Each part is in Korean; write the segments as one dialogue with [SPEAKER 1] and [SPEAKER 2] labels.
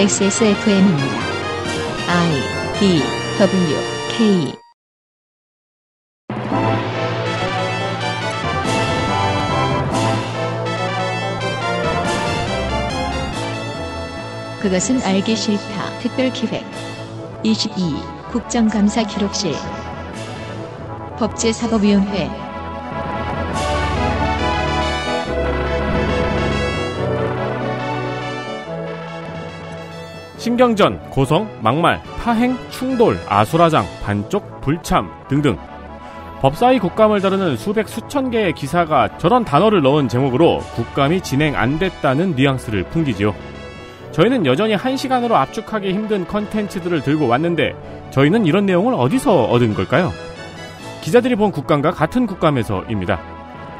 [SPEAKER 1] XSFM입니다. I D W K e.
[SPEAKER 2] 그것은 알기 싫다. 특별기획 22 국정감사 기록실 법제사법위원회
[SPEAKER 3] 신경전, 고성, 막말, 파행, 충돌, 아수라장, 반쪽, 불참 등등 법사위 국감을 다루는 수백 수천 개의 기사가 저런 단어를 넣은 제목으로 국감이 진행 안 됐다는 뉘앙스를 풍기지요. 저희는 여전히 한시간으로 압축하기 힘든 컨텐츠들을 들고 왔는데 저희는 이런 내용을 어디서 얻은 걸까요? 기자들이 본 국감과 같은 국감에서입니다.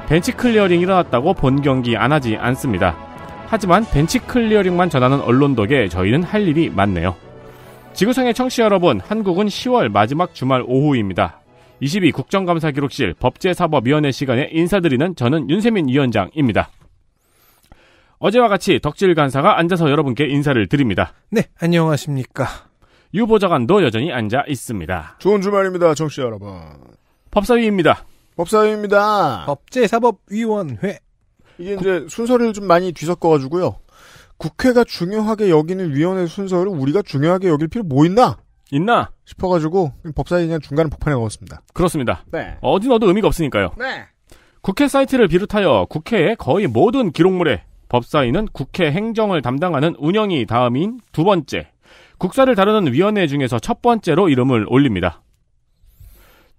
[SPEAKER 3] 벤치 클리어링 일어났다고 본 경기 안 하지 않습니다. 하지만 벤치 클리어링만 전하는 언론 덕에 저희는 할 일이 많네요. 지구상의 청취 여러분, 한국은 10월 마지막 주말 오후입니다. 22 국정감사기록실 법제사법위원회 시간에 인사드리는 저는 윤세민 위원장입니다. 어제와 같이 덕질 간사가 앉아서 여러분께 인사를 드립니다. 네,
[SPEAKER 4] 안녕하십니까.
[SPEAKER 3] 유보자관도 여전히 앉아 있습니다.
[SPEAKER 5] 좋은 주말입니다, 정씨 여러분. 법사위입니다. 법사위입니다. 법제사법위원회. 이게 이제 순서를 좀 많이 뒤섞어가지고요. 국회가 중요하게 여기는 위원회 순서를 우리가 중요하게 여길 필요 뭐 있나? 있나? 싶어가지고 법사위 그냥 중간에 폭판에 넣었습니다.
[SPEAKER 3] 그렇습니다. 네. 어디 넣어도 의미가 없으니까요. 네. 국회 사이트를 비롯하여 국회의 거의 모든 기록물에 법사위는 국회 행정을 담당하는 운영이 다음인 두 번째 국사를 다루는 위원회 중에서 첫 번째로 이름을 올립니다.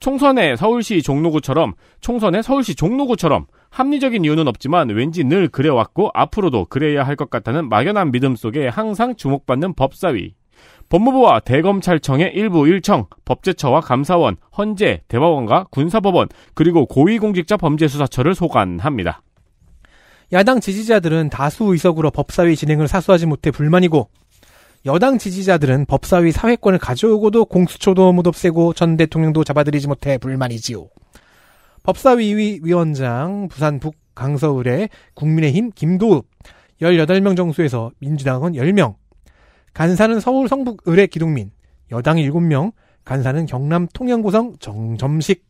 [SPEAKER 3] 총선에 서울시 종로구처럼 총선에 서울시 종로구처럼 합리적인 이유는 없지만 왠지 늘 그래왔고 앞으로도 그래야 할 것 같다는 막연한 믿음 속에 항상 주목받는 법사위. 법무부와 대검찰청의 일부 일청, 법제처와 감사원, 헌재, 대법원과 군사법원, 그리고 고위공직자 범죄수사처를 소관합니다.
[SPEAKER 4] 야당 지지자들은 다수 의석으로 법사위 진행을 사수하지 못해 불만이고 여당 지지자들은 법사위 사회권을 가져오고도 공수처도 못 없애고 전 대통령도 잡아들이지 못해 불만이지요. 법사위 위원장 부산북 강서울의 국민의힘 김도읍 18명 정수에서 민주당은 10명 간사는 서울 성북 을의 기동민 여당 7명 간사는 경남 통영고성 정점식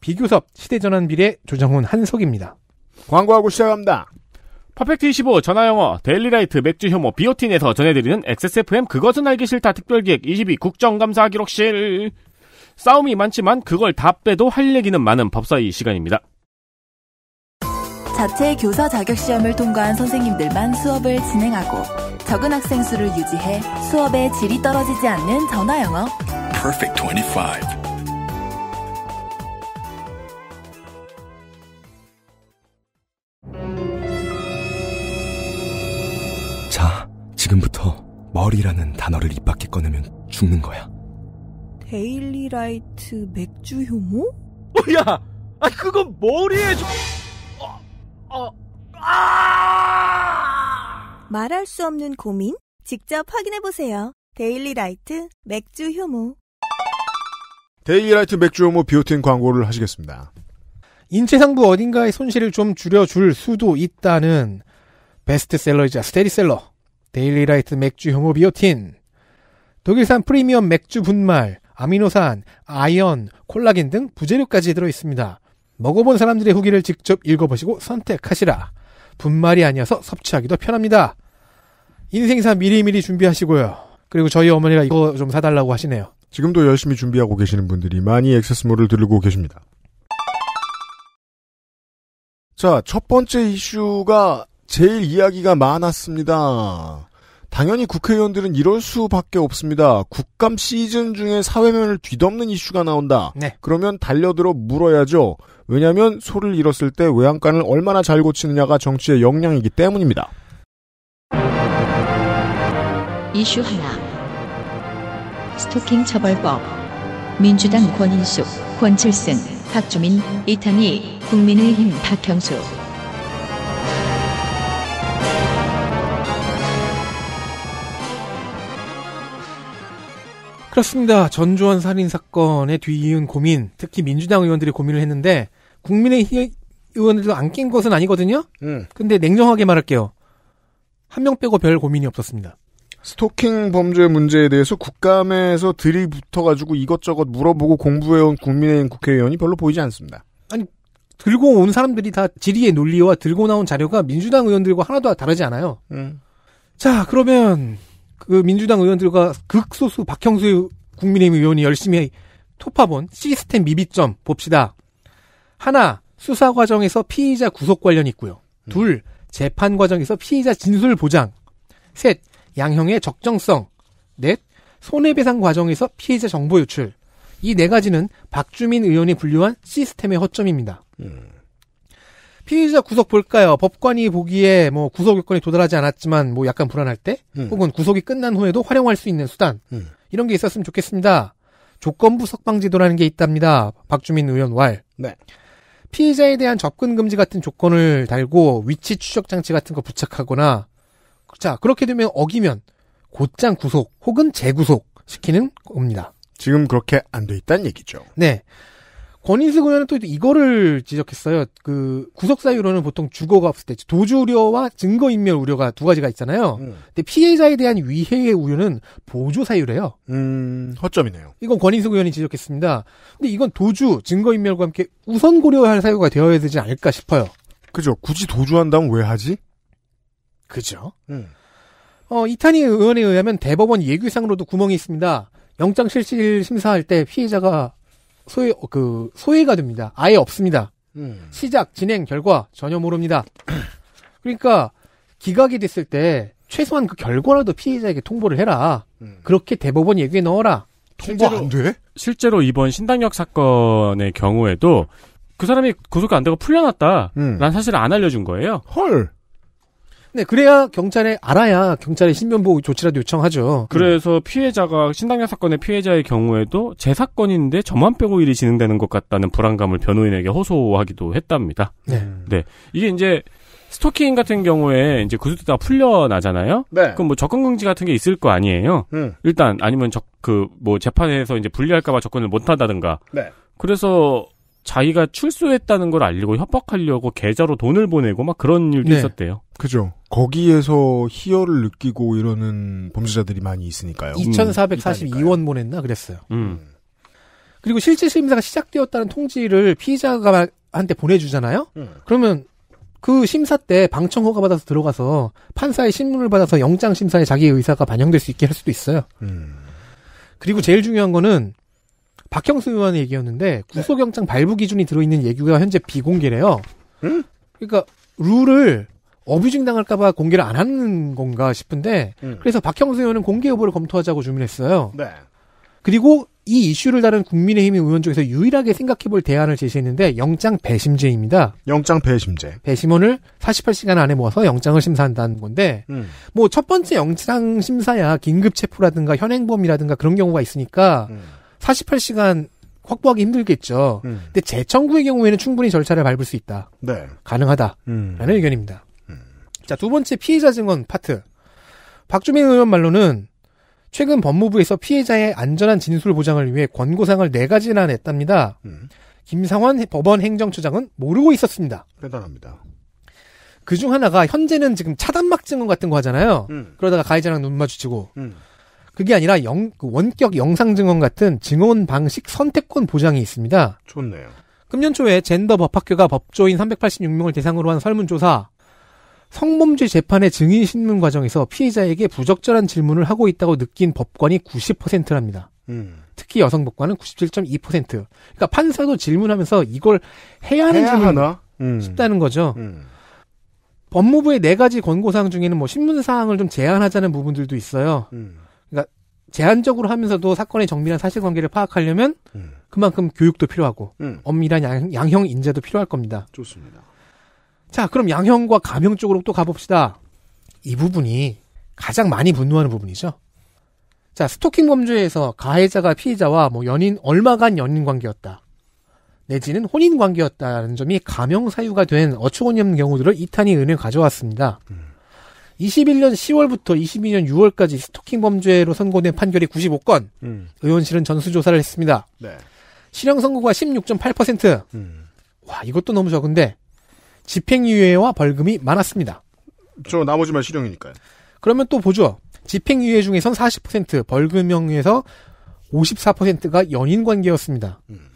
[SPEAKER 4] 비교섭 시대전환 비례 조정훈 한석입니다. 광고하고 시작합니다.
[SPEAKER 3] 퍼펙트25 전화영어 데일리라이트 맥주혐오 비오틴에서 전해드리는 XSFM 그것은 알기 싫다 특별기획 22 국정감사 기록실 싸움이 많지만 그걸 다 빼도 할 얘기는 많은 법사위 시간입니다.
[SPEAKER 2] 자체 교사 자격 시험을 통과한 선생님들만 수업을 진행하고 적은 학생 수를 유지해 수업의 질이 떨어지지 않는 전화영어
[SPEAKER 5] Perfect 25 지금부터 머리라는 단어를 입 밖에 꺼내면 죽는 거야.
[SPEAKER 2] 데일리 라이트 맥주 효모? 뭐야? 아 그건 머리에 저... 어, 어, 아! 말할 수 없는 고민? 직접 확인해 보세요. 데일리 라이트 맥주 효모.
[SPEAKER 5] 데일리 라이트 맥주 효모 비오틴 광고를 하시겠습니다.
[SPEAKER 4] 인체상부 어딘가의 손실을 좀 줄여줄 수도 있다는 베스트셀러이자 스테디셀러 데일리라이트 맥주 효모 비오틴, 독일산 프리미엄 맥주 분말, 아미노산, 아연, 콜라겐 등 부재료까지 들어 있습니다. 먹어본 사람들의 후기를 직접 읽어보시고 선택하시라. 분말이 아니어서 섭취하기도 편합니다. 인생사 미리미리 준비하시고요. 그리고 저희 어머니가 이거 좀 사달라고 하시네요.
[SPEAKER 5] 지금도 열심히 준비하고 계시는 분들이 많이 액세스몰을 들고 계십니다. 자, 첫 번째 이슈가 제일 이야기가 많았습니다. 당연히 국회의원들은 이럴 수밖에 없습니다. 국감 시즌 중에 사회면을 뒤덮는 이슈가 나온다. 네. 그러면 달려들어 물어야죠. 왜냐하면 소를 잃었을 때 외양간을 얼마나 잘 고치느냐가 정치의 역량이기 때문입니다.
[SPEAKER 2] 이슈 하나 스토킹 처벌법 민주당 권인숙, 권칠승, 박주민, 이탄희, 국민의힘 박형수
[SPEAKER 4] 그렇습니다. 전주환 살인 사건의 뒤이은 고민, 특히 민주당 의원들이 고민을 했는데 국민의 의원들도 안 낀 것은 아니거든요. 음. 근데 냉정하게 말할게요. 한 명 빼고 별 고민이 없었습니다.
[SPEAKER 5] 스토킹 범죄 문제에 대해서 국감에서 들이붙어가지고 이것저것 물어보고 공부해온 국민의힘 국회의원이 별로 보이지 않습니다. 아니
[SPEAKER 4] 들고 온 사람들이 다 질의의 논리와 들고 나온 자료가 민주당 의원들과 하나도 다르지 않아요. 음. 자 그러면 그 민주당 의원들과 극소수 박형수 국민의힘 의원이 열심히 토파본 시스템 미비점 봅시다. 하나, 수사 과정에서 피의자 구속 관련 있고요. 음. 둘, 재판 과정에서 피의자 진술 보장. 셋, 양형의 적정성. 넷, 손해배상 과정에서 피해자 정보 유출. 이 네 가지는 박주민 의원이 분류한 시스템의 허점입니다. 음. 피의자 구속 볼까요? 법관이 보기에 뭐 구속 요건이 도달하지 않았지만 뭐 약간 불안할 때 음. 혹은 구속이 끝난 후에도 활용할 수 있는 수단 음. 이런 게 있었으면 좋겠습니다. 조건부 석방제도라는 게 있답니다. 박주민 의원 왈. 네. 피의자에 대한 접근 금지 같은 조건을 달고 위치 추적 장치 같은 거 부착하거나 자 그렇게 되면 어기면 곧장 구속 혹은 재구속 시키는 겁니다. 지금 그렇게 안 돼 있다는 얘기죠. 네. 권인수 의원은 또 이거를 지적했어요. 그 구속 사유로는 보통 주거가 없을 때 도주 우려와 증거 인멸 우려가 두 가지가 있잖아요. 음. 근데 피해자에 대한 위해의 우려는 보조 사유래요. 음, 허점이네요. 이건 권인수 의원이 지적했습니다. 근데 이건 도주, 증거 인멸과 함께 우선 고려할 사유가 되어야 되지 않을까 싶어요. 그죠. 굳이 도주한다면 왜 하지? 그죠. 음. 어, 이탄희 의원에 의하면 대법원 예규상으로도 구멍이 있습니다. 영장 실질 심사할 때 피해자가 소외 어, 그 소외가 됩니다. 아예 없습니다. 음. 시작, 진행, 결과 전혀 모릅니다. 그러니까 기각이 됐을 때 최소한 그 결과라도 피해자에게 통보를 해라. 음. 그렇게 대법원 얘기에 넣어라.
[SPEAKER 3] 통보 실안 돼? 실제로 이번 신당역 사건의 경우에도 그 사람이 구속이 안 되고 풀려났다. 음. 난 사실 안 알려준 거예요. 헐.
[SPEAKER 4] 네, 그래야 경찰에 알아야 경찰에 신변보호 조치라도 요청하죠.
[SPEAKER 3] 그래서 피해자가 신당역 사건의 피해자의 경우에도 제 사건인데 저만 빼고 일이 진행되는 것 같다는 불안감을 변호인에게 호소하기도 했답니다. 네. 네. 이게 이제 스토킹 같은 경우에 이제 구속도 다 풀려나잖아요. 네. 그럼 뭐 접근 금지 같은 게 있을 거 아니에요. 음. 일단 아니면 적그뭐 재판에서 이제 불리할까봐 접근을 못 한다든가. 네. 그래서 자기가 출소했다는 걸 알리고 협박하려고 계좌로 돈을 보내고 막 그런 일도 네. 있었대요.
[SPEAKER 5] 그죠. 거기에서 희열을 느끼고 이러는 범죄자들이 많이 있으니까요.
[SPEAKER 3] 2,442원 음, 보냈나 그랬어요.
[SPEAKER 1] 음. 음.
[SPEAKER 4] 그리고 실질 심사가 시작되었다는 통지를 피의자가한테 보내주잖아요. 음. 그러면 그 심사 때 방청 허가 받아서 들어가서 판사의 신문을 받아서 영장 심사에 자기 의사가 반영될 수 있게 할 수도 있어요. 음. 그리고 제일 중요한 거는 박형수 의원의 얘기였는데 구속영장 발부 기준이 들어있는 얘기가 현재 비공개래요. 응? 그러니까 룰을 어뷰징 당할까봐 공개를 안 하는 건가 싶은데 응. 그래서 박형수 의원은 공개 여부를 검토하자고 주문했어요. 네. 그리고 이 이슈를 다룬 국민의힘 의원 중에서 유일하게 생각해볼 대안을 제시했는데 영장 배심제입니다. 영장 배심제. 배심원을 48시간 안에 모아서 영장을 심사한다는 건데 음. 뭐첫 번째 영장 심사야 긴급 체포라든가 현행범이라든가 그런 경우가 있으니까 음. 48시간 확보하기 힘들겠죠. 음. 근데 재청구의 경우에는 충분히 절차를 밟을 수 있다. 네. 가능하다라는 음. 의견입니다. 음. 자, 두 번째 피해자 증언 파트. 박주민 의원 말로는 최근 법무부에서 피해자의 안전한 진술 보장을 위해 권고사항을 네 가지나 냈답니다. 음. 김상환 법원 행정처장은 모르고 있었습니다. 대단합니다. 그중 하나가 현재는 지금 차단막 증언 같은 거 하잖아요. 음. 그러다가 가해자랑 눈 마주치고 음. 그게 아니라 영, 그 원격 영상 증언 같은 증언 방식 선택권 보장이 있습니다. 좋네요. 금년 초에 젠더 법학교가 법조인 386명을 대상으로 한 설문조사 성범죄 재판의 증인 신문 과정에서 피해자에게 부적절한 질문을 하고 있다고 느낀 법관이 90%랍니다. 음. 특히 여성 법관은 97.2%. 그러니까 판사도 질문하면서 이걸 해야 하는 해 질문 음. 싶다는 거죠. 음. 법무부의 네 가지 권고사항 중에는 뭐 신문 사항을 좀 제한하자는 부분들도 있어요. 음. 제한적으로 하면서도 사건의 정밀한 사실관계를 파악하려면 음. 그만큼 교육도 필요하고 음. 엄밀한 양, 양형 인재도 필요할 겁니다. 좋습니다. 자, 그럼 양형과 감형 쪽으로 또 가봅시다. 이 부분이 가장 많이 분노하는 부분이죠. 자, 스토킹 범죄에서 가해자가 피해자와 뭐 연인 얼마간 연인 관계였다. 내지는 혼인 관계였다는 점이 감형 사유가 된 어처구니없는 경우들을 이탄이 은행 가져왔습니다. 음. 21년 10월부터 22년 6월까지 스토킹 범죄로 선고된 판결이 95건, 음. 의원실은 전수조사를 했습니다. 네. 실형 선고가 16.8%. 음. 와, 이것도 너무 적은데, 집행유예와 벌금이 많았습니다. 저 나머지만 실형이니까요. 그러면 또 보죠. 집행유예 중에선 40%, 벌금형에서 54%가 연인관계였습니다. 음.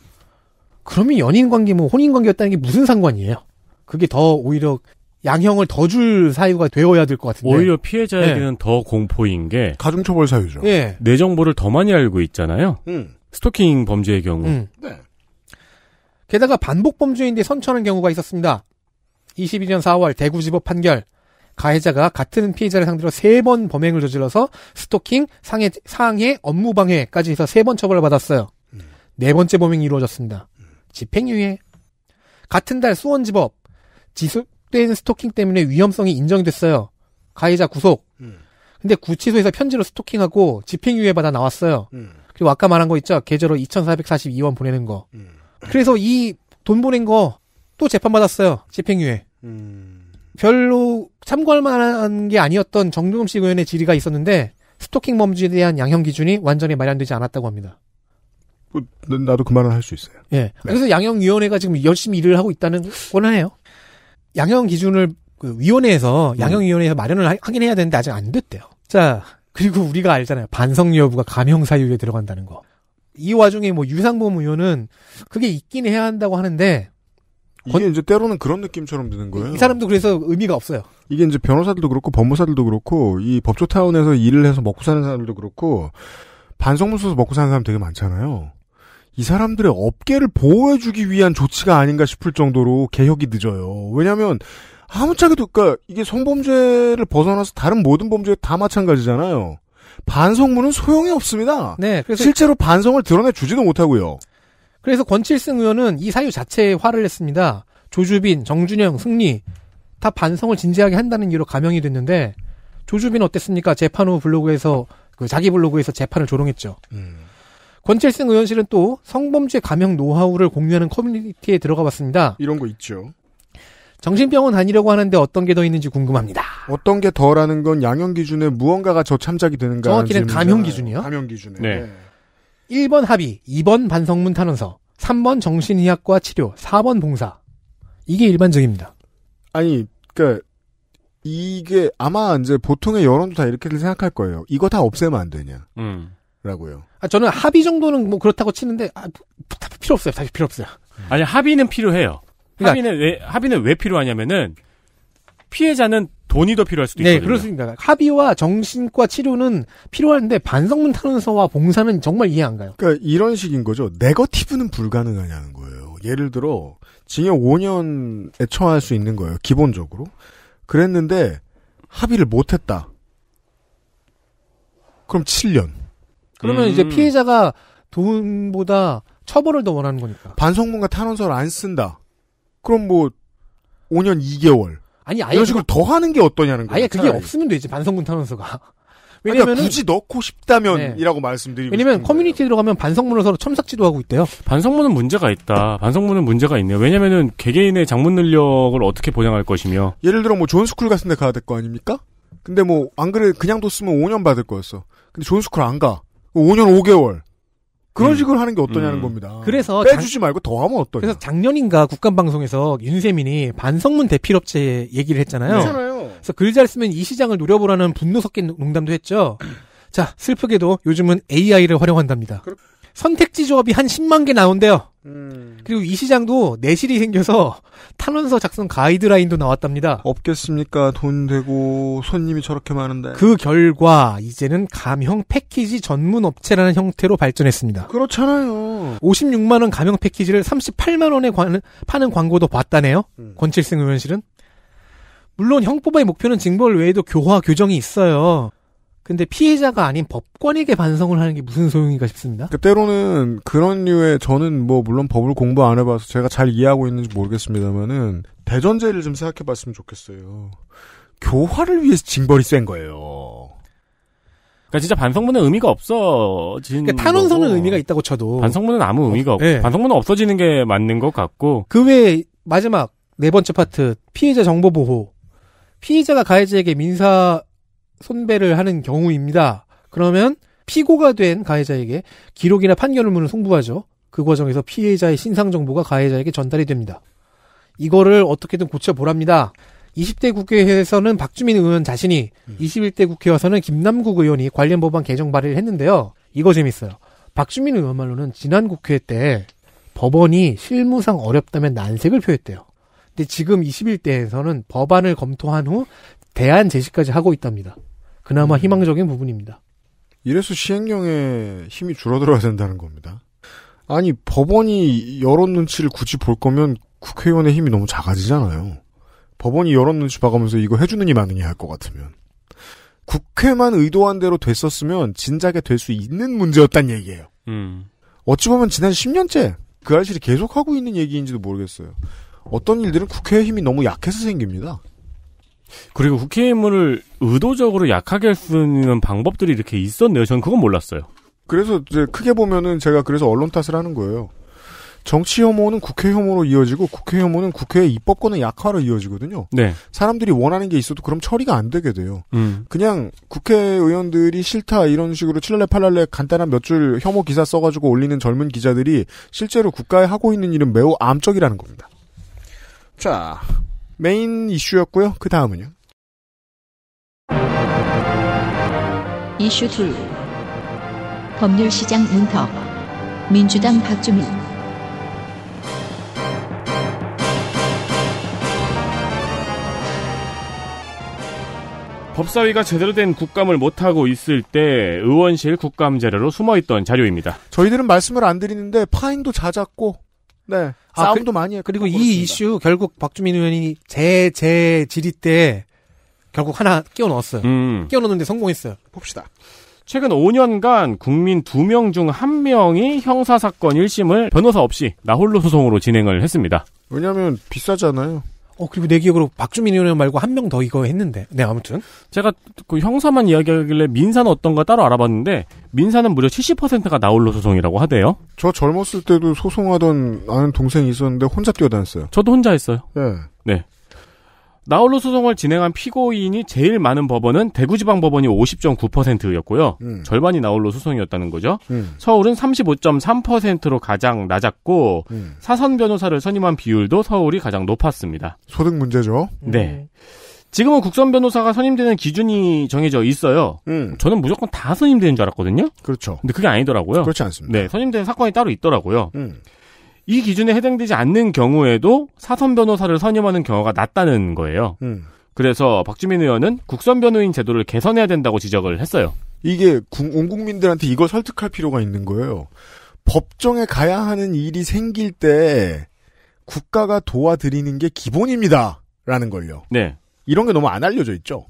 [SPEAKER 4] 그러면 연인관계, 뭐 혼인관계였다는 게 무슨 상관이에요? 그게 더 오히려 양형을 더 줄 사유가 되어야 될 것 같은데 오히려 피해자에게는
[SPEAKER 3] 네. 더 공포인 게 가중처벌 사유죠. 네. 내 정보를 더 많이 알고 있잖아요. 음. 스토킹 범죄의 경우. 음. 네. 게다가 반복 범죄인데 선처하는
[SPEAKER 4] 경우가 있었습니다. 22년 4월 대구지법 판결. 가해자가 같은 피해자를 상대로 세 번 범행을 저질러서 스토킹, 상해, 상해, 업무방해까지 해서 세 번 처벌을 받았어요. 네 번째 범행이 이루어졌습니다. 집행유예. 같은 달 수원지법 지수, 계속된 스토킹 때문에 위험성이 인정됐어요. 가해자 구속. 음. 근데 구치소에서 편지로 스토킹하고 집행유예 받아 나왔어요. 음. 그리고 아까 말한 거 있죠. 계좌로 2,442원 보내는 거. 음. 그래서 이 돈 보낸 거 또 재판 받았어요. 집행유예. 음. 별로 참고할 만한 게 아니었던 정동식 의원의 질의가 있었는데 스토킹 범죄에 대한 양형 기준이 완전히 마련되지 않았다고 합니다.
[SPEAKER 5] 뭐, 나도 그 말은 할 수 있어요. 예. 네.
[SPEAKER 4] 그래서 양형위원회가 지금 열심히 일을 하고 있다는 권한이에요 양형 기준을 그 위원회에서 음. 양형위원회에서 마련을 하, 긴 해야 되는데 아직 안 됐대요. 자 그리고 우리가 알잖아요 반성 여부가 감형사유에 들어간다는 거. 이 와중에 뭐 유상범 의원은 그게 있긴 해야 한다고 하는데 이게 건... 이제
[SPEAKER 5] 때로는 그런 느낌처럼 드는 거예요. 이 사람도 그래서 의미가 없어요. 이게 이제 변호사들도 그렇고 법무사들도 그렇고 이 법조타운에서 일을 해서 먹고 사는 사람들도 그렇고 반성문 써서 먹고 사는 사람 되게 많잖아요. 이 사람들의 업계를 보호해주기 위한 조치가 아닌가 싶을 정도로 개혁이 늦어요. 왜냐하면 아무짝에도 그러니까 이게 성범죄를 벗어나서 다른 모든 범죄에 다 마찬가지잖아요. 반성문은 소용이 없습니다. 네, 그래서 실제로 반성을 드러내주지도 못하고요.
[SPEAKER 4] 그래서 권칠승 의원은 이 사유 자체에 화를 냈습니다. 조주빈, 정준영, 승리 다 반성을 진지하게 한다는 이유로 감형이 됐는데 조주빈 어땠습니까? 재판 후 블로그에서 그 자기 블로그에서 재판을 조롱했죠. 음. 권칠승 의원실은 또 성범죄 감형 노하우를 공유하는 커뮤니티에 들어가 봤습니다. 이런 거 있죠. 정신병원 다니려고 하는데 어떤 게 더 있는지 궁금합니다. 어떤 게 더라는 건 양형 기준에 무언가가 저참작이 되는가 정확히는 감형 기준이요. 감형 기준에. 네. 1번 합의, 2번 반성문 탄원서, 3번 정신의학과 치료, 4번 봉사. 이게 일반적입니다. 아니, 그니까 이게 아마 이제 보통의
[SPEAKER 5] 여론도 다 이렇게 생각할 거예요. 이거 다 없애면 안 되냐. 음. 라고요.
[SPEAKER 4] 아, 저는 합의 정도는 뭐 그렇다고 치는데 아, 필요 없어요. 사실 필요 없어요.
[SPEAKER 3] 음. 아니 합의는 필요해요. 그러니까, 합의는 왜 합의는 왜 필요하냐면은 피해자는 돈이 더 필요할 수도 있어요 네, 그렇습니다.
[SPEAKER 4] 합의와 정신과 치료는 필요한데 반성문 탄원서와 봉사는 정말 이해 안 가요. 그러니까
[SPEAKER 5] 이런 식인 거죠. 네거티브는 불가능하냐는 거예요. 예를 들어 징역 5년에 처할 수 있는 거예요. 기본적으로. 그랬는데 합의를 못 했다. 그럼 7년. 그러면 음. 이제 피해자가 돈보다 처벌을 더 원하는 거니까. 반성문과 탄원서를 안 쓴다. 그럼 뭐 5년 2개월. 아니 아예 이런 식으로 그더 하는 게 어떠냐는 거예요. 아예 그게 차라리.
[SPEAKER 4] 없으면 되지 반성문 탄원서가. 그러니까 왜냐면 굳이 넣고 싶다면이라고 네. 말씀드리고 왜냐면 커뮤니티 들어가면 반성문을 서로 첨삭지도 하고 있대요.
[SPEAKER 3] 반성문은 문제가 있다. 반성문은 문제가 있네요. 왜냐면은 개개인의 장문 능력을 어떻게 보장할 것이며
[SPEAKER 5] 예를 들어 뭐 존스쿨 같은 데 가야 될 거 아닙니까? 근데 뭐 안 그래 그냥 뒀으면 5년 받을 거였어. 근데 존스쿨 안 가. 5년 5개월. 그런 음. 식으로 하는 게 어떠냐는 음. 겁니다.
[SPEAKER 4] 그래서 빼주지 말고 더하면 어떠냐. 그래서 작년인가 국감방송에서 윤세민이 반성문 대필업체 얘기를 했잖아요. 그렇잖아요. 그래서 글 잘 쓰면 이 시장을 노려보라는 분노 섞인 농담도 했죠. 자, 슬프게도 요즘은 AI를 활용한답니다. 그렇... 선택지 조합이 한 10만 개 나온대요. 음. 그리고 이 시장도 내실이 생겨서 탄원서 작성 가이드라인도 나왔답니다. 없겠습니까? 돈 되고 손님이 저렇게 많은데. 그 결과 이제는 가명 패키지 전문 업체라는 형태로 발전했습니다. 그렇잖아요. 56만 원 가명 패키지를 38만 원에 관, 파는 광고도 봤다네요. 음. 권칠승 의원실은. 물론 형법의 목표는 징벌 외에도 교화 교정이 있어요. 근데 피해자가 아닌 법관에게 반성을 하는 게 무슨 소용인가 싶습니다. 그 때로는
[SPEAKER 5] 그런 류의 저는 뭐 물론 법을 공부 안 해봐서 제가 잘 이해하고 있는지 모르겠습니다만은 대전제를 좀 생각해봤으면 좋겠어요. 교화를 위해서 징벌이 센 거예요.
[SPEAKER 3] 그러니까 진짜 반성문은 의미가 없어 그러니까 탄원서는 의미가 있다고 쳐도 반성문은 아무 의미가 없고 네. 반성문은 없어지는 게 맞는 것 같고 그 외에 마지막
[SPEAKER 4] 네 번째 파트 피해자 정보 보호 피해자가 가해자에게 민사 손배를 하는 경우입니다. 그러면 피고가 된 가해자에게 기록이나 판결문을 송부하죠. 그 과정에서 피해자의 신상 정보가 가해자에게 전달이 됩니다. 이거를 어떻게든 고쳐보랍니다. 20대 국회에서는 박주민 의원 자신이 21대 음. 국회 와서는 김남국 의원이 관련 법안 개정 발의를 했는데요. 이거 재밌어요. 박주민 의원 말로는 지난 국회 때 법원이 실무상 어렵다면 난색을 표했대요. 근데 지금 21대에서는 법안을 검토한 후 대안 제시까지 하고 있답니다. 그나마 음. 희망적인 부분입니다.
[SPEAKER 5] 이래서 시행령에 힘이 줄어들어야 된다는 겁니다. 아니 법원이 여론 눈치를 굳이 볼 거면 국회의원의 힘이 너무 작아지잖아요. 법원이 여론 눈치 봐가면서 이거 해주느니 마느냐 할것 같으면 국회만 의도한 대로 됐었으면 진작에 될 수 있는 문제였단 얘기예요. 음. 어찌 보면 지난 10년째 그 알실이 계속하고 있는 얘기인지도 모르겠어요. 어떤 일들은
[SPEAKER 3] 국회의 힘이 너무 약해서 생깁니다. 그리고 국회의문을 의도적으로 약하게 쓰는 방법들이 이렇게 있었네요. 저는 그건 몰랐어요. 그래서 이제 크게 보면은 제가
[SPEAKER 5] 그래서 언론 탓을 하는 거예요. 정치 혐오는 국회 혐오로 이어지고 국회 혐오는 국회의 입법권의 약화로 이어지거든요. 네. 사람들이 원하는 게 있어도 그럼 처리가 안 되게 돼요. 음. 그냥 국회의원들이 싫다 이런 식으로 칠랄레 팔랄레 간단한 몇 줄 혐오 기사 써가지고 올리는 젊은 기자들이 실제로 국가에 하고 있는 일은 매우 암적이라는 겁니다. 자, 메인 이슈였고요. 그 다음은요.
[SPEAKER 2] 이슈 2. 법률시장 문턱. 민주당 박주민.
[SPEAKER 3] 법사위가 제대로 된 국감을 못하고 있을 때 의원실 국감 자료로 숨어있던 자료입니다. 저희들은
[SPEAKER 5] 말씀을 안 드리는데 파인도 잦았고 네. 아, 싸움도 그, 많이 했고.
[SPEAKER 4] 그리고 이 이슈 결국 박주민 의원이 제, 제 질의 때 결국 하나 끼워 넣었어요. 음. 끼워 넣는데 성공했어요. 봅시다.
[SPEAKER 3] 최근 5년간 국민 2명 중 1명이 형사사건 1심을 변호사 없이 나홀로 소송으로 진행을 했습니다.
[SPEAKER 4] 왜냐면 비싸잖아요.
[SPEAKER 3] 어 그리고 내 기억으로 박주민 의원 말고 한 명 더 이거 했는데 네 아무튼 제가 그 형사만 이야기하길래 민사는 어떤가 따로 알아봤는데 민사는 무려 70%가 나홀로 소송이라고 하대요.
[SPEAKER 5] 저 젊었을 때도 소송하던 아는 동생이 있었는데 혼자 뛰어다녔어요. 저도 혼자 했어요. 예.
[SPEAKER 3] 네. 나홀로 소송을 진행한 피고인이 제일 많은 법원은 대구지방 법원이 50.9%였고요. 음. 절반이 나홀로 소송이었다는 거죠. 음. 서울은 35.3%로 가장 낮았고 음. 사선 변호사를 선임한 비율도 서울이 가장 높았습니다. 소득 문제죠. 네. 지금은 국선 변호사가 선임되는 기준이 정해져 있어요. 음. 저는 무조건 다 선임되는 줄 알았거든요. 그렇죠. 근데 그게 아니더라고요. 그렇지 않습니다. 네, 선임되는 사건이 따로 있더라고요. 음. 이 기준에 해당되지 않는 경우에도 사선 변호사를 선임하는 경우가 낮다는 거예요. 음. 그래서 박주민 의원은 국선 변호인 제도를 개선해야 된다고 지적을 했어요.
[SPEAKER 5] 이게 온 국민들한테 이걸 설득할 필요가 있는 거예요. 법정에 가야 하는 일이 생길 때 국가가 도와드리는 게 기본입니다. 라는 걸요. 네. 이런
[SPEAKER 3] 게 너무 안 알려져 있죠.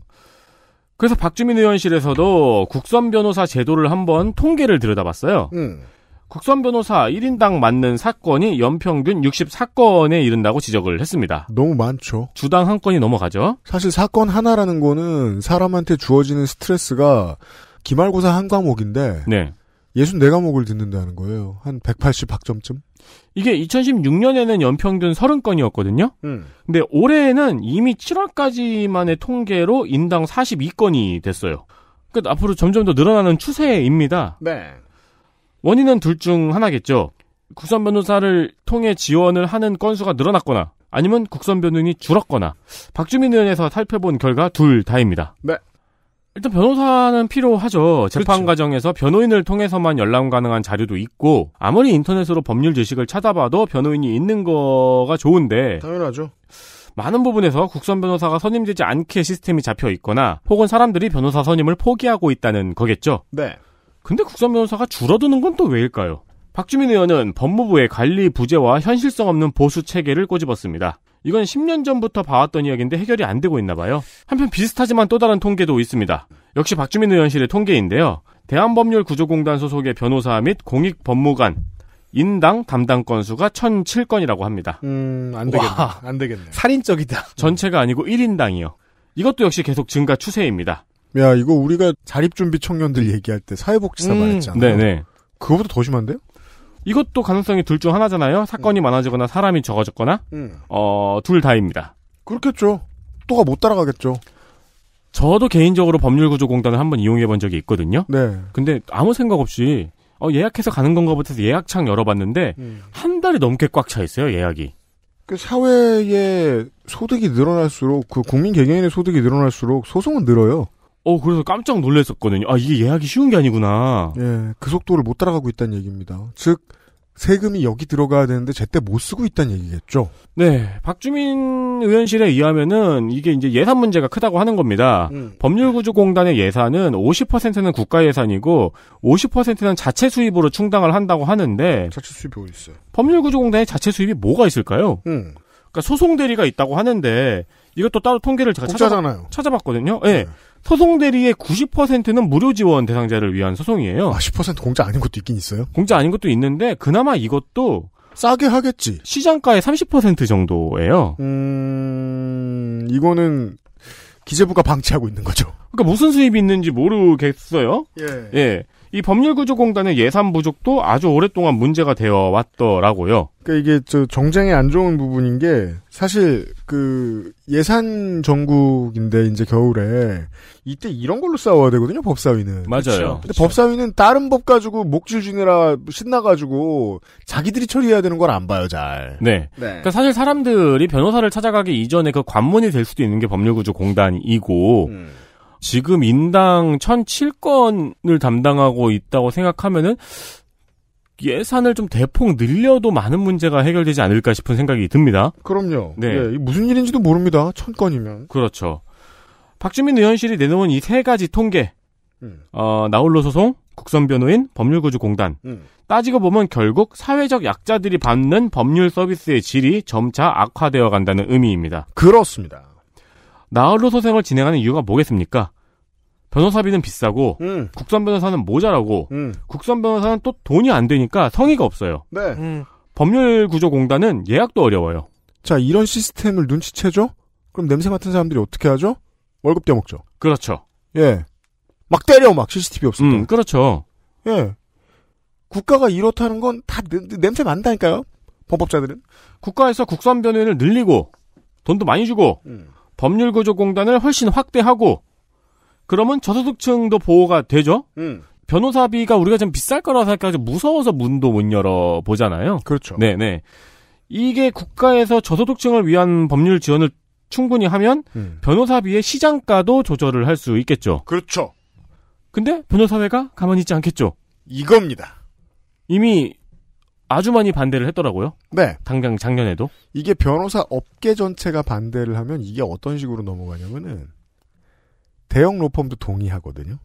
[SPEAKER 3] 그래서 박주민 의원실에서도 국선 변호사 제도를 한번 통계를 들여다봤어요. 음. 국선 변호사 1인당 맞는 사건이 연평균 64건에 이른다고 지적을 했습니다.
[SPEAKER 5] 너무 많죠.
[SPEAKER 3] 주당 한 건이 넘어가죠.
[SPEAKER 5] 사실 사건 하나라는 거는 사람한테 주어지는 스트레스가 기말고사 한 과목인데 네. 64과목을 듣는다는 거예요.
[SPEAKER 3] 한 180학점쯤? 이게 2016년에는 연평균 30건이었거든요. 음. 근데 올해에는 이미 7월까지만의 통계로 인당 42건이 됐어요. 그러니까 앞으로 점점 더 늘어나는 추세입니다. 네. 원인은 둘 중 하나겠죠. 국선 변호사를 통해 지원을 하는 건수가 늘어났거나 아니면 국선 변호인이 줄었거나 박주민 의원에서 살펴본 결과 둘 다입니다. 네. 일단 변호사는 필요하죠. 재판 그렇죠. 과정에서 변호인을 통해서만 연락 가능한 자료도 있고 아무리 인터넷으로 법률 지식을 찾아봐도 변호인이 있는 거가 좋은데 당연하죠. 많은 부분에서 국선 변호사가 선임되지 않게 시스템이 잡혀 있거나 혹은 사람들이 변호사 선임을 포기하고 있다는 거겠죠. 네. 근데 국선 변호사가 줄어드는 건 또 왜일까요? 박주민 의원은 법무부의 관리 부재와 현실성 없는 보수 체계를 꼬집었습니다. 이건 10년 전부터 봐왔던 이야기인데 해결이 안 되고 있나 봐요. 한편 비슷하지만 또 다른 통계도 있습니다. 역시 박주민 의원실의 통계인데요. 대한법률구조공단 소속의 변호사 및 공익법무관 인당 담당 건수가 1007건이라고 합니다. 음, 안 되겠네. 와, 안 되겠네. 살인적이다. 전체가 아니고 1인당이요. 이것도 역시 계속 증가 추세입니다.
[SPEAKER 5] 야, 이거 우리가 자립준비 청년들 얘기할 때 사회복지사 음. 말했잖아 네네. 그거보다 더 심한데요?
[SPEAKER 3] 이것도 가능성이 둘 중 하나잖아요. 사건이 음. 많아지거나 사람이 적어졌거나, 음. 어, 둘 다입니다.
[SPEAKER 5] 그렇겠죠. 또가 못 따라가겠죠.
[SPEAKER 3] 저도 개인적으로 법률구조공단을 한번 이용해 본 적이 있거든요. 네. 근데 아무 생각 없이 어, 예약해서 가는 건가 보다 해서 예약창 열어봤는데 음. 한 달이 넘게 꽉 차 있어요 예약이.
[SPEAKER 5] 그 사회의 소득이 늘어날수록 그 국민 개개인의 소득이 늘어날수록 소송은 늘어요. 어, 그래서 깜짝 놀랐었거든요. 아, 이게 예약이 쉬운 게 아니구나. 예, 그 속도를 못 따라가고 있다는 얘기입니다. 즉, 세금이 여기 들어가야 되는데 제때 못 쓰고 있다는 얘기겠죠? 네.
[SPEAKER 3] 박주민 의원실에 의하면은 이게 이제 예산 문제가 크다고 하는 겁니다. 음. 법률구조공단의 예산은 50%는 국가 예산이고 50%는 자체 수입으로 충당을 한다고 하는데 자체 수입이 어디 있어요? 법률구조공단의 자체 수입이 뭐가 있을까요? 음. 그러니까 소송 대리가 있다고 하는데 이것도 따로 통계를 제가 찾아잖아요 찾아봤거든요. 예. 네. 네. 소송 대리의 90%는 무료 지원 대상자를 위한 소송이에요. 아, 10% 공짜 아닌 것도 있긴 있어요? 공짜 아닌 것도 있는데 그나마 이것도 싸게 하겠지. 시장가의 30% 정도예요. 음, 이거는 기재부가 방치하고 있는 거죠. 그러니까 무슨 수입이 있는지 모르겠어요. 예. 예. 이 법률구조공단의 예산 부족도 아주 오랫동안 문제가 되어 왔더라고요.
[SPEAKER 5] 그러니까 이게 저 정쟁에 안 좋은 부분인 게 사실 그 예산 정국인데 이제 겨울에 이때 이런 걸로 싸워야 되거든요 법사위는. 맞아요. 그쵸? 근데 그쵸. 법사위는 다른 법 가지고 목줄 지느라 신나가지고 자기들이 처리해야 되는 걸 안 봐요 잘.
[SPEAKER 3] 네. 네. 그러니까 사실 사람들이 변호사를 찾아가기 이전에 그 관문이 될 수도 있는 게 법률구조공단이고. 음. 지금 인당 1007건을 담당하고 있다고 생각하면은 예산을 좀 대폭 늘려도 많은 문제가 해결되지 않을까 싶은 생각이 듭니다. 그럼요. 네. 예,
[SPEAKER 5] 무슨 일인지도 모릅니다. 천 건이면.
[SPEAKER 3] 그렇죠. 박주민 의원실이 내놓은 이 세 가지 통계. 음. 어, 나홀로 소송, 국선 변호인, 법률구조공단. 음. 따지고 보면 결국 사회적 약자들이 받는 법률 서비스의 질이 점차 악화되어 간다는 의미입니다. 그렇습니다. 나홀로 소송을 진행하는 이유가 뭐겠습니까? 변호사비는 비싸고 음. 국선 변호사는 모자라고 음. 국선 변호사는 또 돈이 안 되니까 성의가 없어요. 네. 음. 법률구조공단은 예약도 어려워요. 자 이런 시스템을
[SPEAKER 5] 눈치채죠? 그럼 냄새 맡은 사람들이 어떻게 하죠? 월급 떼먹죠. 그렇죠. 예. 막 때려 막 CCTV 없을 음, 때. 음, 그렇죠. 예. 국가가 이렇다는 건
[SPEAKER 3] 다 냄새 만다니까요. 법법자들은 국가에서 국선 변호인을 늘리고 돈도 많이 주고 음. 법률구조공단을 훨씬 확대하고 그러면 저소득층도 보호가 되죠? 음. 변호사비가 우리가 좀 비쌀 거라고 생각하지 무서워서 문도 못 열어 보잖아요. 그렇죠. 네, 네. 이게 국가에서 저소득층을 위한 법률 지원을 충분히 하면 음. 변호사비의 시장가도 조절을 할 수 있겠죠. 그렇죠. 근데 변호사회가 가만히 있지 않겠죠. 이겁니다. 이미 아주 많이 반대를 했더라고요. 네. 당장 작년에도. 이게 변호사 업계 전체가
[SPEAKER 5] 반대를 하면 이게 어떤 식으로 넘어가냐면은 대형 로펌도 동의하거든요.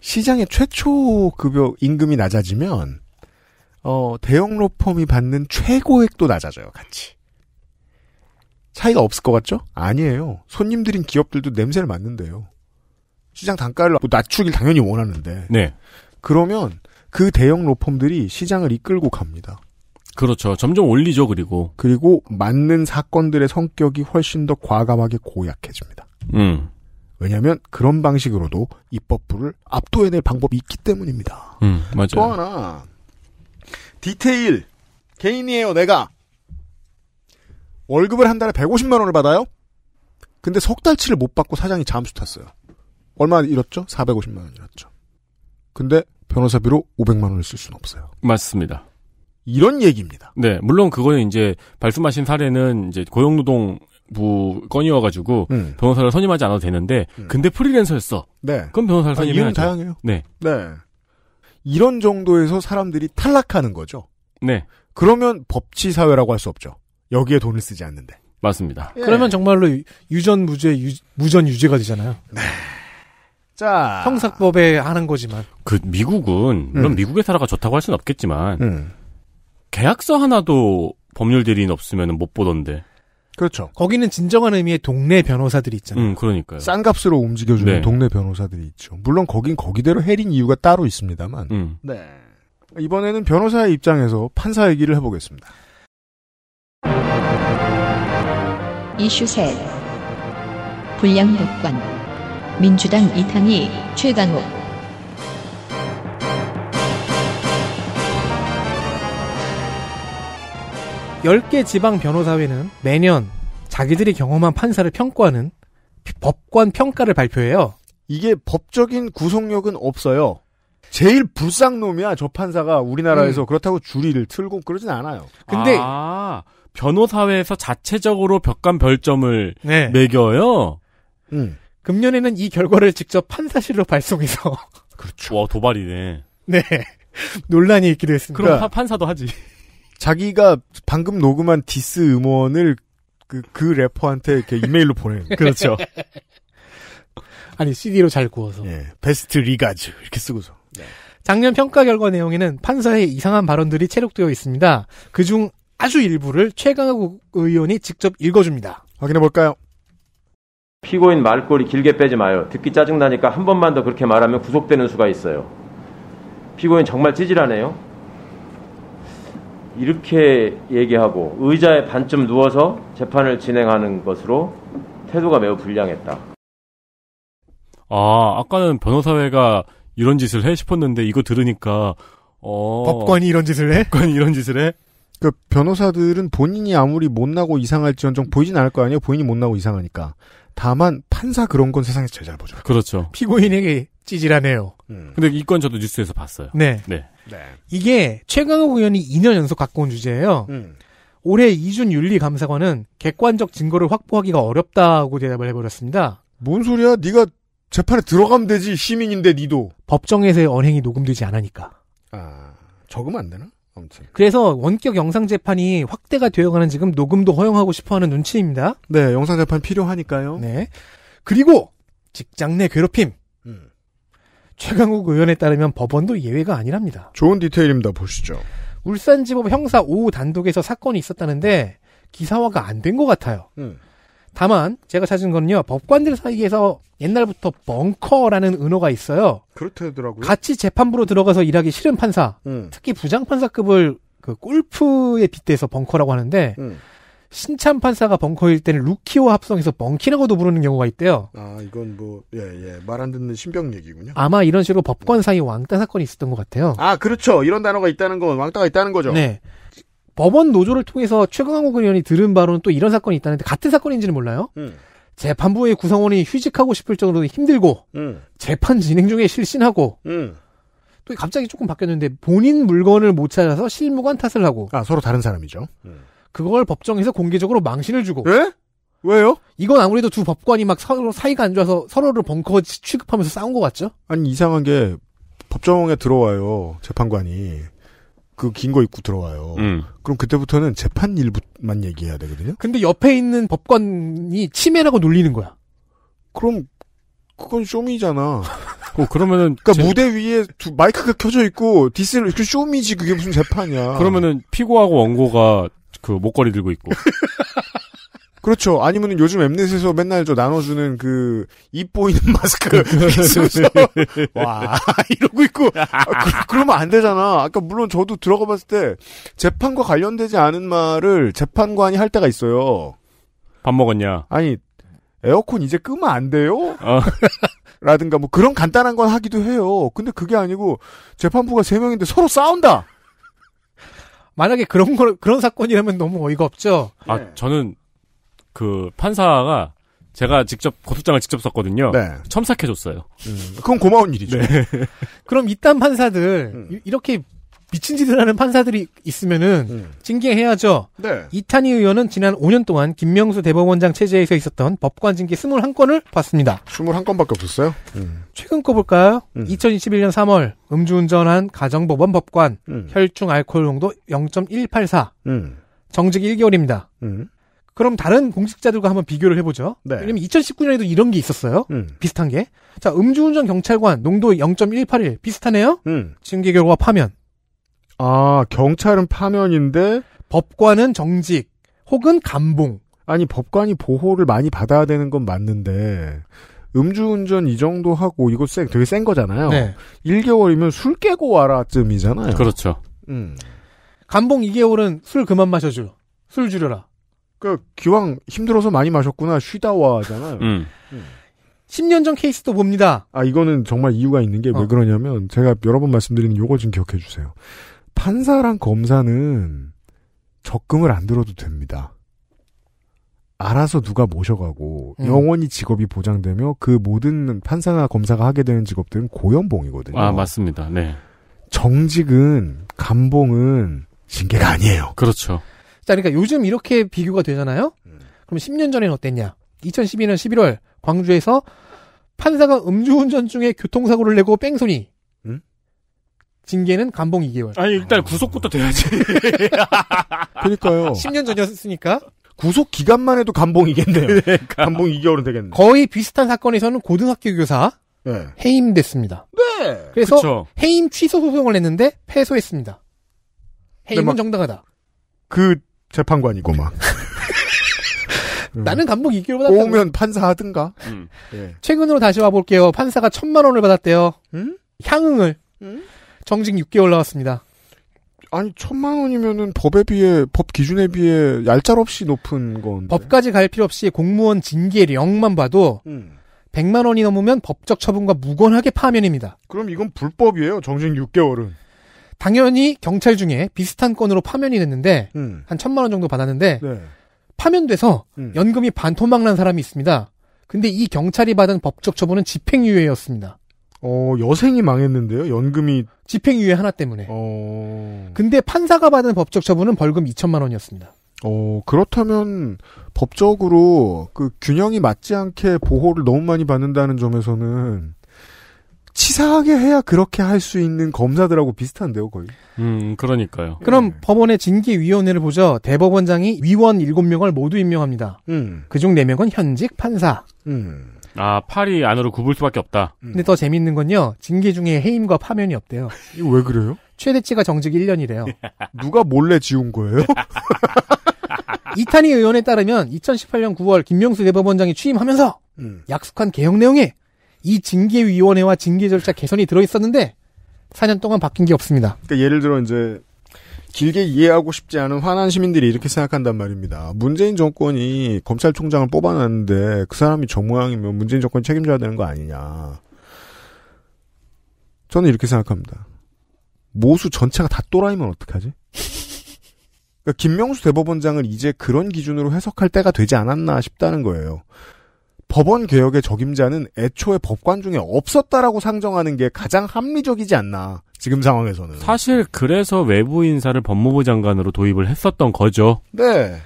[SPEAKER 5] 시장의 최초 급여 임금이 낮아지면 어, 대형 로펌이 받는 최고액도 낮아져요, 같이. 차이가 없을 것 같죠? 아니에요. 손님들인 기업들도 냄새를 맡는데요. 시장 단가를 뭐 낮추길 당연히 원하는데. 네. 그러면 그 대형 로펌들이 시장을
[SPEAKER 3] 이끌고 갑니다. 그렇죠. 점점 올리죠, 그리고.
[SPEAKER 5] 그리고 맞는 사건들의 성격이 훨씬 더 과감하게 고약해집니다. 음. 왜냐하면 그런 방식으로도 입법부를 압도해낼 방법이 있기 때문입니다. 음, 맞아요. 또 하나 디테일 개인이에요 내가 월급을 한 달에 150만 원을 받아요. 근데 석 달치를 못 받고 사장이 잠수 탔어요. 얼마 잃었죠? 450만 원 잃었죠. 근데 변호사비로 500만 원을 쓸 수는 없어요.
[SPEAKER 3] 맞습니다. 이런 얘기입니다. 네, 물론 그거는 이제 말씀하신 사례는 이제 고용노동 부 건이어가지고 음. 변호사를 선임하지 않아도 되는데 음. 근데 프리랜서였어.
[SPEAKER 5] 네. 그럼 변호사를 아, 선임해야죠. 이유 다양해요. 네. 네. 이런 정도에서 사람들이 탈락하는 거죠. 네. 그러면 법치 사회라고 할 수 없죠. 여기에 돈을 쓰지 않는데.
[SPEAKER 3] 맞습니다.
[SPEAKER 4] 예. 그러면 정말로 유전 무죄 유, 무전 유죄가 되잖아요. 네. 자 형사법에 하는 거지만
[SPEAKER 3] 그 미국은 물론 음. 미국의 사라가 좋다고 할 수는 없겠지만 음. 계약서 하나도 법률 대리인 없으면 못 보던데.
[SPEAKER 5] 그렇죠. 거기는 진정한
[SPEAKER 3] 의미의 동네
[SPEAKER 5] 변호사들이 있잖아요. 음, 그러니까요. 싼 값으로 움직여주는 네. 동네 변호사들이 있죠. 물론 거긴 거기대로 해린 이유가 따로 있습니다만. 음. 네. 이번에는 변호사의 입장에서 판사 얘기를 해보겠습니다.
[SPEAKER 2] 이슈 셋. 불량복권. 민주당 이탄희, 최강욱.
[SPEAKER 4] 10개 지방 변호사회는 매년 자기들이 경험한 판사를 평가하는 법관 평가를 발표해요. 이게
[SPEAKER 5] 법적인 구속력은 없어요. 제일 불쌍놈이야 저 판사가 우리나라에서 음. 그렇다고 줄이를 틀고 그러진 않아요.
[SPEAKER 3] 근데 아, 변호사회에서 자체적으로 벽간 별점을 네. 매겨요. 음. 금년에는 이 결과를 직접
[SPEAKER 4] 판사실로 발송해서
[SPEAKER 3] 그렇죠. 와 도발이네. 네
[SPEAKER 4] 논란이 있기도 했습니다. 그럼 파, 판사도
[SPEAKER 3] 하지.
[SPEAKER 5] 자기가 방금 녹음한 디스 음원을 그,
[SPEAKER 4] 그 래퍼한테 이렇게 이메일로 보내는. 그렇죠. 아니, CD로 잘 구워서. 예. 베스트 리가즈. 이렇게 쓰고서. 네. 작년 평가 결과 내용에는 판사의 이상한 발언들이 체록되어 있습니다. 그중 아주 일부를 최강욱 의원이 직접 읽어줍니다. 확인해 볼까요?
[SPEAKER 3] 피고인 말꼬리 길게 빼지 마요. 듣기 짜증나니까 한 번만 더 그렇게 말하면 구속되는 수가 있어요. 피고인 정말 찌질하네요. 이렇게 얘기하고 의자에 반쯤 누워서 재판을 진행하는 것으로 태도가 매우 불량했다. 아, 아까는 변호사회가 이런 짓을 해 싶었는데 이거 들으니까 어... 법관이
[SPEAKER 4] 이런
[SPEAKER 5] 짓을 해? 법관이 이런 짓을 해? 그 변호사들은 본인이 아무리 못나고 이상할지언정 보이진 않을 거 아니에요. 본인이 못나고 이상하니까. 다만 판사 그런 건 세상에서 제일 잘 보죠.
[SPEAKER 3] 그렇죠. 피고인에게 찌질하네요. 음. 근데 이 건 저도 뉴스에서 봤어요. 네. 네. 네.
[SPEAKER 4] 이게 최강욱 의원이 2년 연속 갖고 온 주제예요. 음. 올해 이준 윤리감사관은 객관적 증거를 확보하기가 어렵다고 대답을 해버렸습니다. 뭔 소리야? 네가 재판에 들어가면 되지 시민인데 니도 법정에서의 언행이 녹음되지 않으니까.
[SPEAKER 5] 아 적으면 안 되나?
[SPEAKER 1] 아무튼.
[SPEAKER 4] 그래서 원격 영상 재판이 확대가 되어가는 지금 녹음도 허용하고 싶어하는 눈치입니다. 네, 영상 재판 필요하니까요. 네. 그리고 직장 내 괴롭힘. 최강욱 의원에 따르면 법원도 예외가 아니랍니다. 좋은 디테일입니다. 보시죠. 울산지법 형사 5호 단독에서 사건이 있었다는데 기사화가 안 된 것 같아요. 음. 다만 제가 찾은 건요 법관들 사이에서 옛날부터 벙커라는 은어가 있어요. 그렇더라고요 같이 재판부로 들어가서 일하기 싫은 판사, 음. 특히 부장 판사급을 그 골프에 빗대서 벙커라고 하는데 음. 신참 판사가 벙커일 때는 루키오 합성해서 벙키라고도 부르는 경우가 있대요.
[SPEAKER 5] 아, 이건 뭐, 예, 예. 말 안 듣는 신병 얘기군요.
[SPEAKER 4] 아마 이런 식으로 법관 사이 왕따 사건이 있었던 것 같아요.
[SPEAKER 5] 아, 그렇죠. 이런 단어가 있다는 건 왕따가 있다는 거죠. 네.
[SPEAKER 4] 법원 노조를 통해서 최강욱 의원이 들은 바로는 또 이런 사건이 있다는데 같은 사건인지는 몰라요. 음. 재판부의 구성원이 휴직하고 싶을 정도로 힘들고 음. 재판 진행 중에 실신하고 음. 또 갑자기 조금 바뀌었는데 본인 물건을 못 찾아서 실무관 탓을 하고 아 서로 다른 사람이죠. 음. 그걸 법정에서 공개적으로 망신을 주고. 예? 왜요? 이건 아무래도 두 법관이 막 서로 사이가 안 좋아서 서로를 벙커 취급하면서 싸운
[SPEAKER 5] 것 같죠? 아니 이상한 게 법정에 들어와요 재판관이 그 긴 거 입고 들어와요. 음. 그럼 그때부터는 재판 일부만 얘기해야 되거든요. 근데 옆에 있는 법관이 치매라고 놀리는 거야. 그럼 그건 쇼미잖아. 어, 그러면은 그니까 제... 무대 위에 두 마이크가 켜져 있고 디스를 그 쇼미지 그게 무슨
[SPEAKER 3] 재판이야. 그러면은 피고하고 원고가 그 목걸이 들고 있고.
[SPEAKER 5] 그렇죠. 아니면 요즘 엠넷에서 맨날 저 나눠주는 그, 입 보이는 마스크 그 와, 이러고 있고, 아, 그, 러면안 되잖아. 아까 물론 저도 들어가 봤을 때, 재판과 관련되지 않은 말을 재판관이 할 때가 있어요. 밥 먹었냐? 아니, 에어컨 이제 끄면 안 돼요? 어. 라든가 뭐 그런 간단한 건 하기도 해요. 근데 그게 아니고, 재판부가 세명인데 서로 싸운다!
[SPEAKER 3] 만약에
[SPEAKER 4] 그런 걸 그런 사건이라면 너무 어이가 없죠.
[SPEAKER 3] 아 네. 저는 그 판사가 제가 직접 고소장을 직접 썼거든요. 네. 첨삭해줬어요. 음,
[SPEAKER 4] 그건 고마운 일이죠. 네. 그럼 이딴 판사들 음. 이렇게 미친 짓을 하는 판사들이 있으면은 음. 징계해야죠. 네. 이탄희 의원은 지난 5년 동안 김명수 대법원장 체제에서 있었던 법관 징계 21건을 봤습니다. 21건밖에 없었어요? 음. 최근 거 볼까요? 음. 2021년 3월 음주운전한 가정법원 법관 음. 혈중 알코올 농도 0.184 음. 정직 1개월입니다. 음. 그럼 다른 공직자들과 한번 비교를 해보죠. 네. 왜냐면 2019년에도 이런 게 있었어요. 음. 비슷한 게. 자, 음주운전 경찰관 농도 0.181 비슷하네요. 음. 징계 결과 파면. 아, 경찰은 파면인데 법관은 정직 혹은 감봉. 아니, 법관이
[SPEAKER 5] 보호를 많이 받아야 되는 건 맞는데 음주운전 이 정도 하고 이거 세, 되게 센 거잖아요. 네. 1개월이면 술 깨고 와라쯤이잖아요. 그렇죠. 음. 감봉 2개월은 술 그만 마셔줘. 술 줄여라. 그 기왕 힘들어서 많이 마셨구나 쉬다 와잖아요.
[SPEAKER 1] 하 음. 음.
[SPEAKER 5] 10년 전 케이스도 봅니다. 아 이거는 정말 이유가 있는 게왜 어. 그러냐면 제가 여러 번 말씀드리는 요거 좀 기억해 주세요. 판사랑 검사는 적금을 안 들어도 됩니다. 알아서 누가 모셔가고 음. 영원히 직업이 보장되며 그 모든 판사나 검사가 하게 되는 직업들은 고연봉이거든요. 아
[SPEAKER 3] 맞습니다. 네.
[SPEAKER 5] 정직은 감봉은
[SPEAKER 3] 징계가 아니에요. 그렇죠.
[SPEAKER 4] 자, 그러니까 요즘 이렇게 비교가 되잖아요. 음. 그럼 10년 전엔 어땠냐? 2012년 11월 광주에서 판사가 음주운전 중에 교통사고를 내고 뺑소니 징계는 감봉 2개월. 아니, 일단 구속부터 돼야지. 그니까요. 10년 전이었으니까. 구속 기간만 해도 감봉이겠네요. 그러니까. 감봉 2개월은 되겠네. 거의 비슷한 사건에서는 고등학교 교사 네. 해임됐습니다.
[SPEAKER 1] 네.
[SPEAKER 5] 그래서 그쵸.
[SPEAKER 4] 해임 취소 소송을 했는데 패소했습니다. 네, 해임은 정당하다. 그 재판관이고 막.
[SPEAKER 5] 나는
[SPEAKER 4] 감봉 2개월 보았다 오면 판사 하든가.
[SPEAKER 1] 음. 네.
[SPEAKER 4] 최근으로 다시 와볼게요. 판사가 천만 원을 받았대요. 음? 향응을. 음? 정직 6개월 나왔습니다. 아니
[SPEAKER 5] 천만 원이면은
[SPEAKER 4] 법에 비해 법 기준에 비해 얄짤없이 높은 건 법까지 갈 필요 없이 공무원 징계령만 봐도 음. 100만 원이 넘으면 법적 처분과 무관하게 파면입니다. 그럼 이건 불법이에요. 정직 6개월은. 당연히 경찰 중에 비슷한 건으로 파면이 됐는데 음. 한 천만 원 정도 받았는데 네. 파면돼서 음. 연금이 반토막 난 사람이 있습니다. 근데 이 경찰이 받은 법적 처분은 집행유예였습니다. 어, 여생이 망했는데요. 연금이 집행유예 하나 때문에. 어. 근데 판사가 받은 법적 처분은 벌금 2천만 원이었습니다.
[SPEAKER 5] 어, 그렇다면 법적으로 그 균형이 맞지 않게 보호를 너무 많이 받는다는 점에서는
[SPEAKER 4] 치사하게 해야 그렇게 할 수 있는 검사들하고 비슷한데요, 거의.
[SPEAKER 3] 음, 그러니까요. 그럼
[SPEAKER 4] 네. 법원의 징계위원회를 보죠. 대법원장이 위원 7명을 모두 임명합니다. 음. 그중 4명은 현직 판사.
[SPEAKER 3] 음. 아, 팔이 안으로 굽을 수밖에 없다. 음. 근데 더
[SPEAKER 4] 재밌는 건요. 징계 중에 해임과 파면이 없대요.
[SPEAKER 3] 이거 왜 그래요?
[SPEAKER 4] 최대치가 정직 1년이래요. 누가
[SPEAKER 5] 몰래 지운 거예요?
[SPEAKER 4] 이탄희 의원에 따르면 2018년 9월 김명수 대법원장이 취임하면서 음. 약속한 개혁 내용에 이 징계위원회와 징계 절차 개선이 들어 있었는데 4년 동안 바뀐 게 없습니다.
[SPEAKER 5] 그러니까 예를 들어 이제 길게 이해하고 싶지 않은 화난 시민들이 이렇게 생각한단 말입니다. 문재인 정권이 검찰총장을 뽑아놨는데 그 사람이 저 모양이면 문재인 정권 책임져야 되는 거 아니냐. 저는 이렇게 생각합니다. 모수 전체가 다 또라이면 어떡하지? 그러니까 김명수 대법원장을 이제 그런 기준으로 해석할 때가 되지 않았나 싶다는 거예요. 법원 개혁의 적임자는 애초에 법관 중에 없었다라고 상정하는 게 가장 합리적이지 않나.
[SPEAKER 3] 지금 상황에서는. 사실 그래서 외부 인사를 법무부 장관으로 도입을 했었던 거죠.
[SPEAKER 4] 네.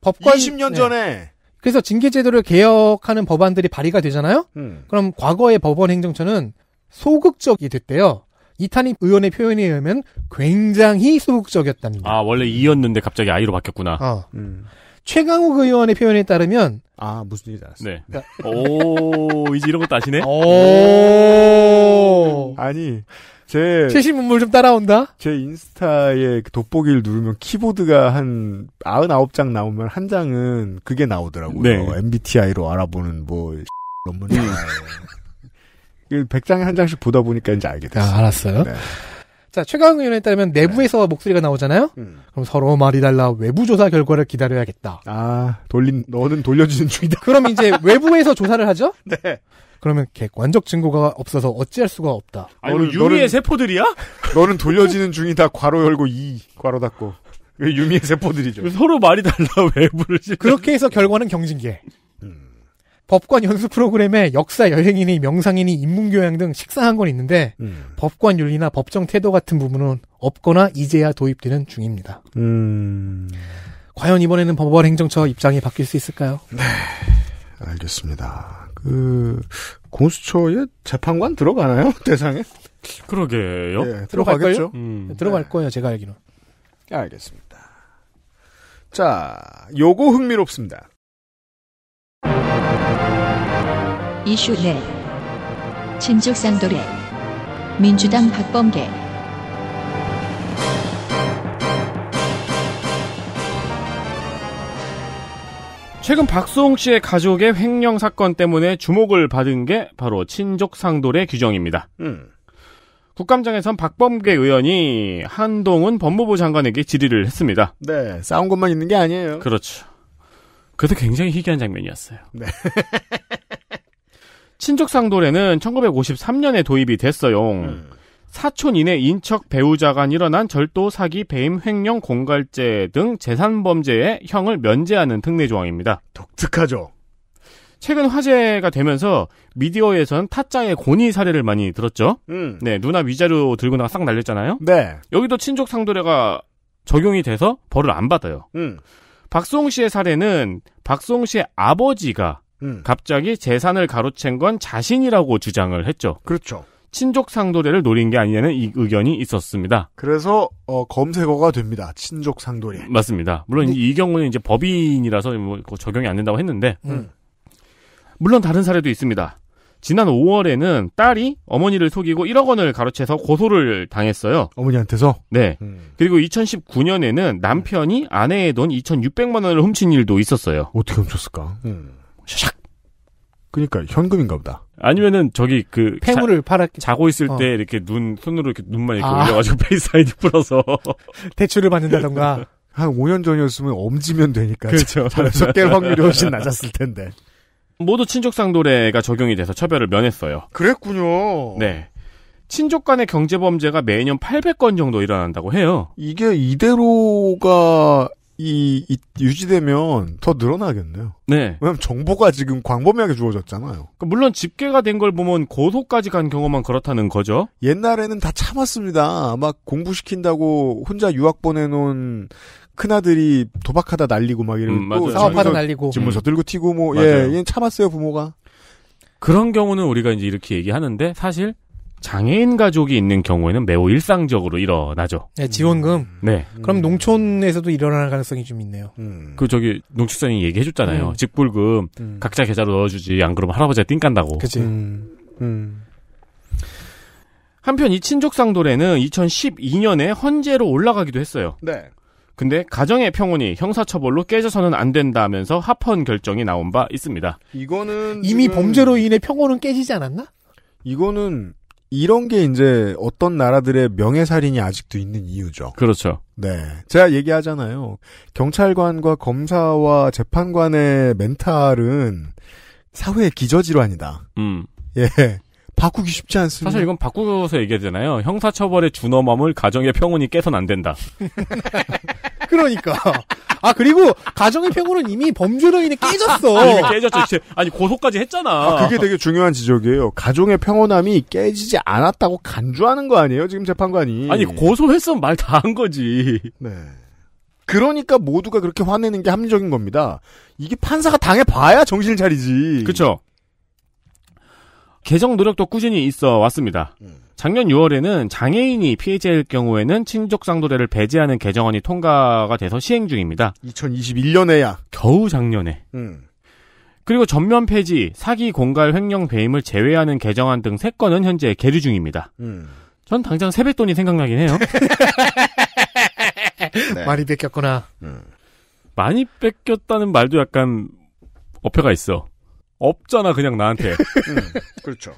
[SPEAKER 4] 법관 20년 네. 전에 그래서 징계제도를 개혁하는 법안들이 발의가 되잖아요? 음. 그럼 과거의 법원 행정처는 소극적이 됐대요. 이탄입 의원의 표현에 의하면 굉장히 소극적이었답니다.
[SPEAKER 3] 아, 원래 이였는데 갑자기 아이로 바뀌었구나. 어. 음.
[SPEAKER 4] 최강욱 의원의 표현에 따르면
[SPEAKER 3] 아, 무슨 일인지 알았어. 네. 네. 오, 이제 이런 것도 아시네?
[SPEAKER 4] 오.
[SPEAKER 5] 아니, 제 최신 문물 좀 따라온다. 제 인스타에 그 돋보기를 누르면 키보드가 한 99장 나오면 한 장은 그게 나오더라고요. 네. MBTI로 알아보는 뭐 논문이 나와요. 100장에
[SPEAKER 4] 한 장씩 보다 보니까 이제 알게 됐어요. 아, 알았어요. 네. 자, 최강 의원에 따르면 내부에서 네. 목소리가 나오잖아요? 음. 그럼 서로 말이 달라 외부 조사 결과를 기다려야겠다. 아, 돌린, 너는 돌려주는 중이다. 그럼 이제 외부에서 조사를 하죠? 네. 그러면 객관적 증거가 없어서 어찌할 수가 없다. 아니, 너는, 뭐 유미의 너는, 세포들이야? 너는 돌려지는 중이다. 괄호 열고 2, 괄호 닫고. 그 유미의 세포들이죠. 서로 말이 달라 외부를 그렇게 해서 결과는 경진계 법관 연수 프로그램에 역사 여행이니 명상이니 인문교양 등 식상한 건 있는데 음. 법관 윤리나 법정 태도 같은 부분은 없거나 이제야 도입되는 중입니다.
[SPEAKER 1] 음.
[SPEAKER 4] 과연 이번에는 법원 행정처 입장이 바뀔 수 있을까요? 네,
[SPEAKER 5] 알겠습니다.
[SPEAKER 4] 그 공수처에
[SPEAKER 5] 재판관 들어가나요 대상에? 그러게요. 예, 들어가겠죠. 음. 음 네. 들어갈 거예요 제가 알기로. 예, 알겠습니다. 자, 요거 흥미롭습니다.
[SPEAKER 2] 이슈 내 네. 진족상도래 민주당 박범계
[SPEAKER 3] 최근 박수홍 씨의 가족의 횡령 사건 때문에 주목을 받은 게 바로 친족 상돌의 규정입니다. 음. 국감장에선 박범계 의원이 한동훈 법무부 장관에게 질의를 했습니다. 네, 싸운 것만 있는 게 아니에요. 그렇죠. 그래도 굉장히 희귀한 장면이었어요. 네. 친족상도래는 1953년에 도입이 됐어요. 음. 사촌 이내 인척 배우자 간 일어난 절도, 사기, 배임, 횡령, 공갈죄 등 재산 범죄의 형을 면제하는 특례 조항입니다. 독특하죠. 최근 화제가 되면서 미디어에선 타짜의 고니 사례를 많이 들었죠. 음. 네, 누나 위자료 들고 나가 싹 날렸잖아요. 네. 여기도 친족 상도례가 적용이 돼서 벌을 안 받아요. 음. 박송 씨의 사례는 박송 씨의 아버지가 음. 갑자기 재산을 가로챈 건 자신이라고 주장을 했죠. 그렇죠. 친족 상도례를 노린 게 아니냐는 이 의견이 있었습니다.
[SPEAKER 5] 그래서 어, 검색어가 됩니다. 친족 상도례.
[SPEAKER 3] 맞습니다. 물론 네. 이 경우는 이제 법인이라서 뭐 적용이 안 된다고 했는데 음. 물론 다른 사례도 있습니다. 지난 5월에는 딸이 어머니를 속이고 1억 원을 가로채서 고소를 당했어요.
[SPEAKER 5] 어머니한테서?
[SPEAKER 3] 네. 음. 그리고 2019년에는 남편이 아내의 돈 2,600만 원을 훔친 일도 있었어요. 어떻게 훔쳤을까?
[SPEAKER 5] 음. 샥. 그니까 러 현금인가 보다.
[SPEAKER 3] 아니면은 저기 그 폐물을 팔았 자고 있을 어. 때 이렇게 눈 손으로 이렇게 눈만 이렇게 아. 올려가지고 페이사이드 풀어서 대출을
[SPEAKER 5] 받는다던가 한 5년 전이었으면 엄지면 되니까 그렇죠. 잘해서 확률이 훨씬 낮았을 텐데
[SPEAKER 3] 모두 친족상도례가 적용이 돼서 처벌을 면했어요.
[SPEAKER 5] 그랬군요.
[SPEAKER 3] 네. 친족 간의 경제 범죄가 매년 800건 정도 일어난다고 해요.
[SPEAKER 5] 이게 이대로가 이, 이, 유지되면 더 늘어나겠네요. 네. 왜냐면 정보가 지금 광범위하게 주어졌잖아요. 그러니까 물론
[SPEAKER 3] 집계가 된 걸 보면 고소까지 간 경우만 그렇다는 거죠.
[SPEAKER 5] 옛날에는 다 참았습니다. 막 공부시킨다고 혼자 유학 보내놓은 큰아들이 도박하다 날리고 막 이러고 음, 또 사업하다 날리고 집문서 음. 들고 튀고 뭐 음. 예, 얘는 참았어요 부모가.
[SPEAKER 3] 그런 경우는 우리가 이제 이렇게 얘기하는데 사실 장애인 가족이 있는 경우에는 매우 일상적으로 일어나죠.
[SPEAKER 4] 네, 지원금. 음. 네. 음. 그럼 농촌에서도 일어날 가능성이 좀 있네요. 음.
[SPEAKER 3] 그 저기 농축산이 얘기해 줬잖아요. 음. 직불금 음. 각자 계좌로 넣어 주지 안 그러면 할아버지가 띵간다고 그치
[SPEAKER 1] 음.
[SPEAKER 3] 한편 이 친족상도래는 2012년에 헌재로 올라가기도 했어요. 네. 근데 가정의 평온이 형사처벌로 깨져서는 안 된다면서 합헌 결정이 나온 바 있습니다. 이거는
[SPEAKER 4] 이미 범죄로 인해 평온은 깨지지 않았나? 이거는
[SPEAKER 5] 이런 게 이제 어떤 나라들의 명예살인이 아직도 있는 이유죠.
[SPEAKER 3] 그렇죠. 네.
[SPEAKER 5] 제가 얘기하잖아요. 경찰관과 검사와 재판관의 멘탈은 사회의 기저질환이다. 음. 예. 바꾸기 쉽지 않습니다.
[SPEAKER 3] 사실 이건 바꾸어서 얘기해야되나요 형사처벌의 준엄함을 가정의 평온이 깨선 안 된다.
[SPEAKER 4] 그러니까. 아 그리고 가정의 평온은 이미 범죄로 인해 깨졌어.
[SPEAKER 3] 아, 이미 깨졌죠. 아니 고소까지 했잖아. 아, 그게 되게
[SPEAKER 5] 중요한 지적이에요. 가정의 평온함이 깨지지 않았다고 간주하는 거 아니에요? 지금 재판관이. 아니 고소했으면 말 다 한 거지. 네. 그러니까 모두가 그렇게 화내는 게 합리적인 겁니다. 이게 판사가 당해봐야
[SPEAKER 3] 정신 차리지. 그쵸 개정 노력도 꾸준히 있어 왔습니다. 음. 작년 6월에는 장애인이 피해자일 경우에는 친족상도례를 배제하는 개정안이 통과가 돼서 시행 중입니다. 2021년에야. 겨우 작년에. 음. 그리고 전면 폐지, 사기, 공갈, 횡령, 배임을 제외하는 개정안 등 3건은 현재 계류 중입니다. 음. 전 당장 세뱃돈이 생각나긴 해요. 네. 많이 뺏겼구나. 음. 많이 뺏겼다는 말도 약간 어폐가 있어. 없잖아 그냥 나한테. 음, 그렇죠.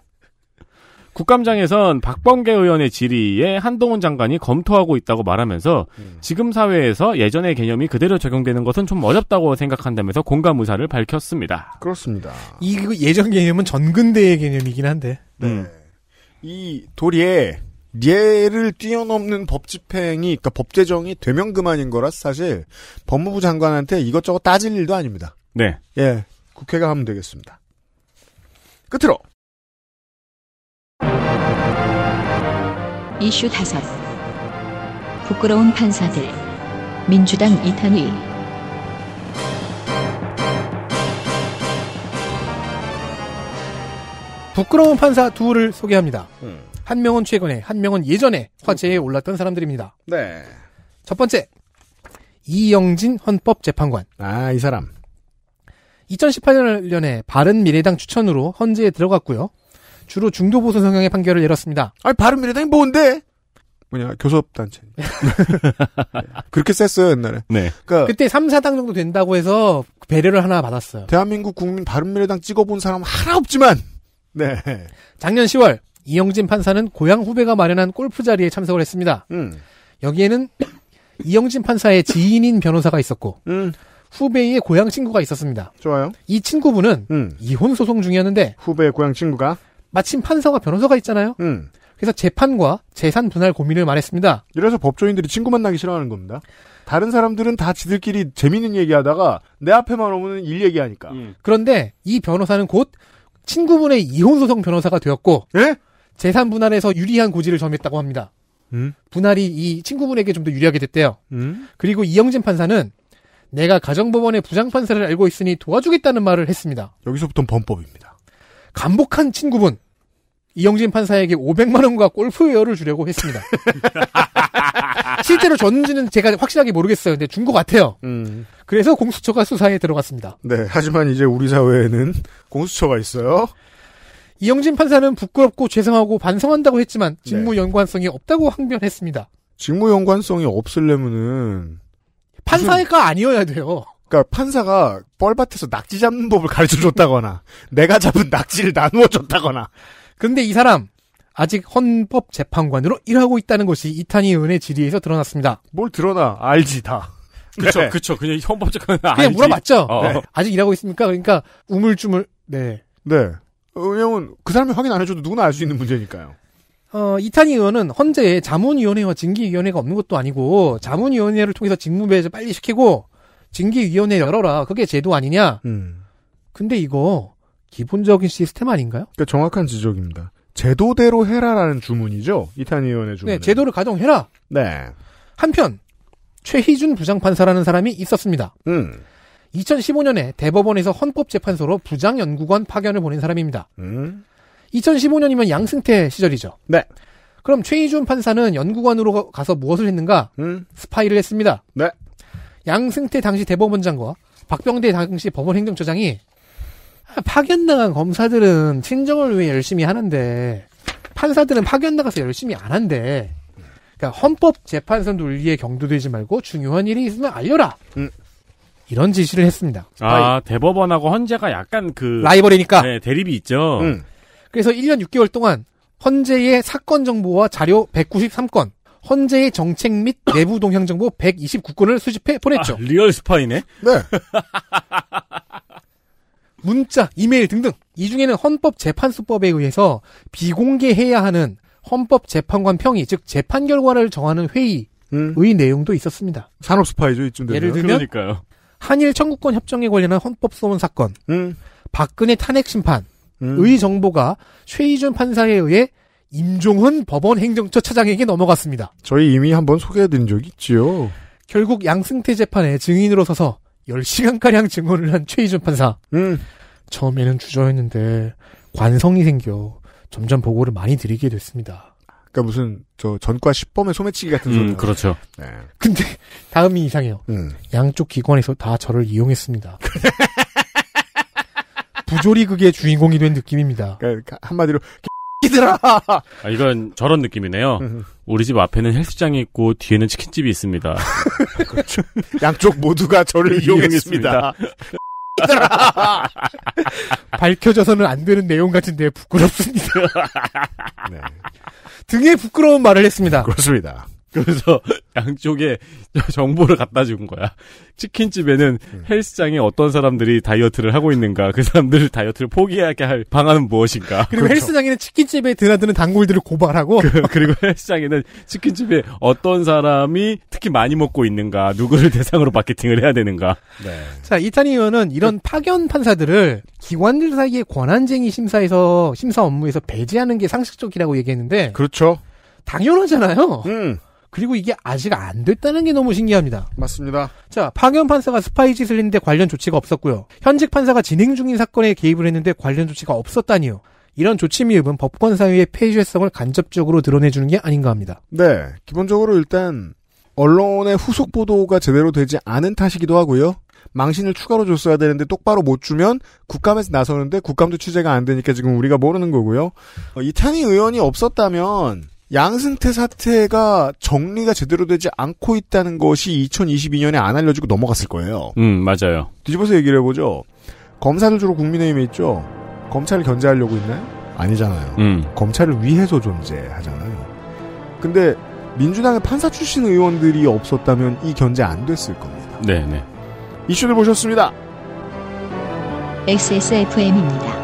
[SPEAKER 3] 국감장에선 박범계 의원의 질의에 한동훈 장관이 검토하고 있다고 말하면서 음. 지금 사회에서 예전의 개념이 그대로 적용되는 것은 좀 어렵다고 생각한다면서 공감 의사를 밝혔습니다.
[SPEAKER 5] 그렇습니다.
[SPEAKER 4] 이 그 예전 개념은 전근대의 개념이긴 한데.
[SPEAKER 3] 네. 음.
[SPEAKER 5] 이 도리에 예를 뛰어넘는 법 집행이 그러니까 법 제정이 되면 그만인 거라 사실 법무부 장관한테 이것저것 따질 일도 아닙니다. 네. 예. 국회가 하면 되겠습니다. 끝으로
[SPEAKER 2] 이슈 다섯 부끄러운 판사들 민주당 이탄희
[SPEAKER 4] 부끄러운 판사 둘을 소개합니다. 음. 한 명은 최근에, 한 명은 예전에 화제에 음. 올랐던 사람들입니다. 네. 첫 번째 이영진 헌법재판관. 아 이 사람. 2018년에 바른미래당 추천으로 헌재에 들어갔고요. 주로 중도 보수 성향의 판결을 내렸습니다. 아니 바른미래당이 뭔데? 뭐냐 교섭단체. 네.
[SPEAKER 5] 그렇게 셌어요 옛날에. 네. 그러니까
[SPEAKER 4] 그때 3, 4당 정도 된다고 해서 배려를 하나 받았어요. 대한민국 국민 바른미래당 찍어본 사람 하나 없지만. 네. 작년 10월 이영진 판사는 고향 후배가 마련한 골프 자리에 참석을 했습니다. 음. 여기에는 이영진 판사의 지인인 변호사가 있었고 음. 후베이의 고향 친구가 있었습니다. 좋아요. 이 친구분은 음. 이혼 소송 중이었는데 후배의 고향 친구가 마침 판사와 변호사가 있잖아요. 음. 그래서 재판과 재산 분할 고민을 말했습니다. 이래서 법조인들이 친구 만나기 싫어하는 겁니다.
[SPEAKER 5] 다른 사람들은 다 지들끼리 재밌는 얘기하다가 내 앞에만 오면 일 얘기하니까. 음.
[SPEAKER 4] 그런데 이 변호사는 곧 친구분의 이혼 소송 변호사가 되었고 예? 재산 분할에서 유리한 고지를 점했다고 합니다. 음? 분할이 이 친구분에게 좀 더 유리하게 됐대요. 음? 그리고 이영진 판사는 내가 가정법원의 부장판사를 알고 있으니 도와주겠다는 말을 했습니다. 여기서부터는 범법입니다. 간복한 친구분 이영진 판사에게 500만 원과 골프 웨어를 주려고 했습니다. 실제로 줬는지는 제가 확실하게 모르겠어요. 근데 준 것 같아요. 음. 그래서 공수처가 수사에 들어갔습니다. 네. 하지만 이제 우리 사회에는 공수처가 있어요. 이영진 판사는 부끄럽고 죄송하고 반성한다고 했지만 직무 네. 연관성이 없다고 항변했습니다.
[SPEAKER 5] 직무 연관성이 없으려면은 판사가 아니어야 돼요. 그러니까 판사가 뻘밭에서 낙지 잡는 법을
[SPEAKER 4] 가르쳐 줬다거나 내가 잡은 낙지를 나누어 줬다거나. 근데 이 사람 아직 헌법 재판관으로 일하고 있다는 것이 이탄희 원의 질의에서 드러났습니다. 뭘 드러나 알지 다.
[SPEAKER 3] 그렇죠, 네. 그렇죠. 그냥 헌법 재판관 그냥 물어봤죠. 어. 네.
[SPEAKER 4] 아직 일하고 있습니까? 그러니까 우물쭈물. 네. 네. 왜냐면 그 사람이 확인 안 해줘도 누구나 알 수 있는 문제니까요. 어, 이탄희 의원은 헌재에 자문위원회와 징계위원회가 없는 것도 아니고 자문위원회를 통해서 직무배제 빨리 시키고 징계위원회 열어라. 그게 제도 아니냐. 음. 근데 이거 기본적인 시스템 아닌가요?
[SPEAKER 5] 그러니까 정확한 지적입니다. 제도대로 해라라는 주문이죠. 이탄희 의원의
[SPEAKER 4] 주문. 네, 제도를 가정해라. 네. 한편 최희준 부장판사라는 사람이 있었습니다. 음. 2015년에 대법원에서 헌법재판소로 부장연구관 파견을 보낸 사람입니다. 음. 2015년이면 양승태 시절이죠. 네. 그럼 최희준 판사는 연구관으로 가서 무엇을 했는가? 음. 스파이를 했습니다. 네. 양승태 당시 대법원장과 박병대 당시 법원행정처장이 아, 파견나간 검사들은 친정을 위해 열심히 하는데 판사들은 파견나가서 열심히 안 한대. 그러니까 헌법 재판소 논리에 경도되지 말고 중요한 일이 있으면 알려라. 음. 이런 지시를 했습니다.
[SPEAKER 3] 아파이 대법원하고 헌재가 약간 그 라이벌이니까. 네, 대립이 있죠. 음.
[SPEAKER 4] 그래서 1년 6개월 동안 헌재의 사건 정보와 자료 193건, 헌재의 정책 및 내부 동향 정보 129건을 수집해 보냈죠. 아, 리얼 스파이네. 네. 문자, 이메일 등등. 이 중에는 헌법재판소법에 의해서 비공개해야 하는 헌법재판관 평의, 즉 재판 결과를 정하는 회의의 음. 내용도 있었습니다. 산업 스파이죠 이쯤 되면. 예를 들면 그러니까요. 한일 청구권 협정에 관련한 헌법 소원 사건, 음. 박근혜 탄핵 심판, 음. 의 정보가 최희준 판사에 의해 임종헌 법원 행정처 차장에게 넘어갔습니다.
[SPEAKER 5] 저희 이미 한번 소개해드린 적이 있지요.
[SPEAKER 4] 결국 양승태 재판에 증인으로 서서 10시간가량 증언을 한 최희준 판사. 음. 처음에는 주저했는데 관성이 생겨 점점 보고를 많이 드리게 됐습니다.
[SPEAKER 5] 그러니까 무슨 저 전과 10범의 소매치기 같은 소리. 음, 그렇죠. 네. 근데
[SPEAKER 4] 다음이 이상해요. 음. 양쪽 기관에서 다 저를 이용했습니다. 부조리극의 주인공이 된 느낌입니다. 그러니까 한마디로 기들아 아,
[SPEAKER 3] 이건 저런 느낌이네요. 우리 집 앞에는 헬스장이 있고 뒤에는 치킨집이 있습니다.
[SPEAKER 5] 그렇죠. 양쪽 모두가 저를 그 이용했습니다.
[SPEAKER 4] 밝혀져서는 안 되는 내용 같은데 부끄럽습니다. 네.
[SPEAKER 3] 등에 부끄러운 말을 했습니다. 그렇습니다. 그래서 양쪽에 정보를 갖다 준 거야. 치킨집에는 음. 헬스장에 어떤 사람들이 다이어트를 하고 있는가, 그 사람들 을 다이어트를 포기하게 할 방안은 무엇인가. 그리고 그렇죠. 헬스장에는
[SPEAKER 4] 치킨집에 드나드는 단골들을
[SPEAKER 3] 고발하고. 그, 리고 헬스장에는 치킨집에 어떤 사람이 특히 많이 먹고 있는가, 누구를 대상으로 마케팅을 해야 되는가. 네. 자, 이탄희 의원은 이런 파견 판사들을
[SPEAKER 4] 기관들 사이의 권한쟁의 심사에서, 심사 업무에서 배제하는 게 상식적이라고 얘기했는데. 그렇죠. 당연하잖아요. 음. 그리고 이게 아직 안 됐다는 게 너무 신기합니다. 맞습니다. 자, 파견 판사가 스파이 짓을 했는데 관련 조치가 없었고요. 현직 판사가 진행 중인 사건에 개입을 했는데 관련 조치가 없었다니요. 이런 조치 미흡은 법권 사유의 폐쇄성을 간접적으로 드러내주는 게 아닌가 합니다.
[SPEAKER 5] 네. 기본적으로 일단 언론의 후속 보도가 제대로 되지 않은 탓이기도 하고요. 망신을 추가로 줬어야 되는데 똑바로 못 주면 국감에서 나서는데 국감도 취재가 안 되니까 지금 우리가 모르는 거고요. 어, 이탄희 의원이 없었다면 양승태 사태가 정리가 제대로 되지 않고 있다는 것이 2022년에 안 알려지고 넘어갔을 거예요.
[SPEAKER 3] 음, 맞아요.
[SPEAKER 5] 뒤집어서 얘기를 해보죠. 검사들 주로 국민의힘에 있죠. 검찰을 견제하려고 있나요? 아니잖아요. 음. 검찰을 위해서 존재하잖아요. 근데 민주당의 판사 출신 의원들이 없었다면 이 견제 안 됐을 겁니다. 네, 네. 이슈를 보셨습니다.
[SPEAKER 2] XSFM입니다.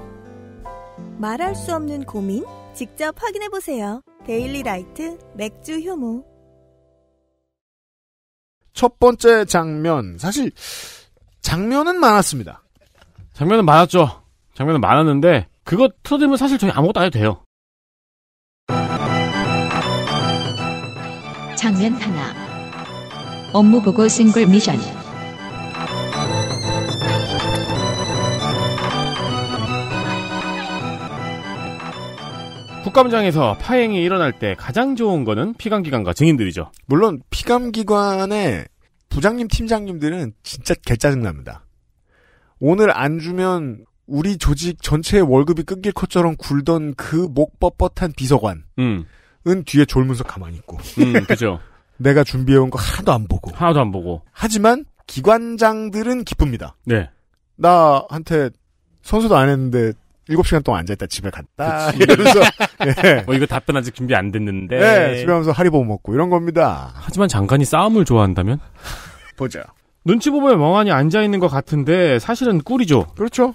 [SPEAKER 2] 말할 수 없는 고민? 직접 확인해 보세요. 데일리 라이트 맥주 효모.
[SPEAKER 5] 첫
[SPEAKER 3] 번째 장면. 사실 장면은 많았습니다. 장면은 많았죠. 장면은 많았는데 그거 틀어드리면 사실 저희 아무것도 안 해도 돼요.
[SPEAKER 2] 장면 하나. 업무 보고 싱글 미션.
[SPEAKER 3] 국감장에서 파행이 일어날 때 가장 좋은 거는 피감기관과 증인들이죠. 물론 피감기관의
[SPEAKER 5] 부장님, 팀장님들은 진짜 개짜증납니다. 오늘 안 주면 우리 조직 전체의 월급이 끊길 것처럼 굴던 그 목 뻣뻣한 비서관. 음. 은 뒤에 졸문석 가만히 있고. 음, 그죠. 내가 준비해온 거 하나도 안 보고. 하나도 안 보고. 하지만 기관장들은 기쁩니다. 네. 나한테 선수도 안 했는데 7시간 동안 앉아있다 집에 갔다. 이러면서. 예. 어, 이거 답변
[SPEAKER 3] 아직 준비 안 됐는데. 예, 집에
[SPEAKER 5] 가면서 하리보 먹고 이런 겁니다.
[SPEAKER 3] 하지만 장관이 싸움을 좋아한다면? 보자. 눈치 보면 멍하니 앉아있는 것 같은데 사실은 꿀이죠. 그렇죠.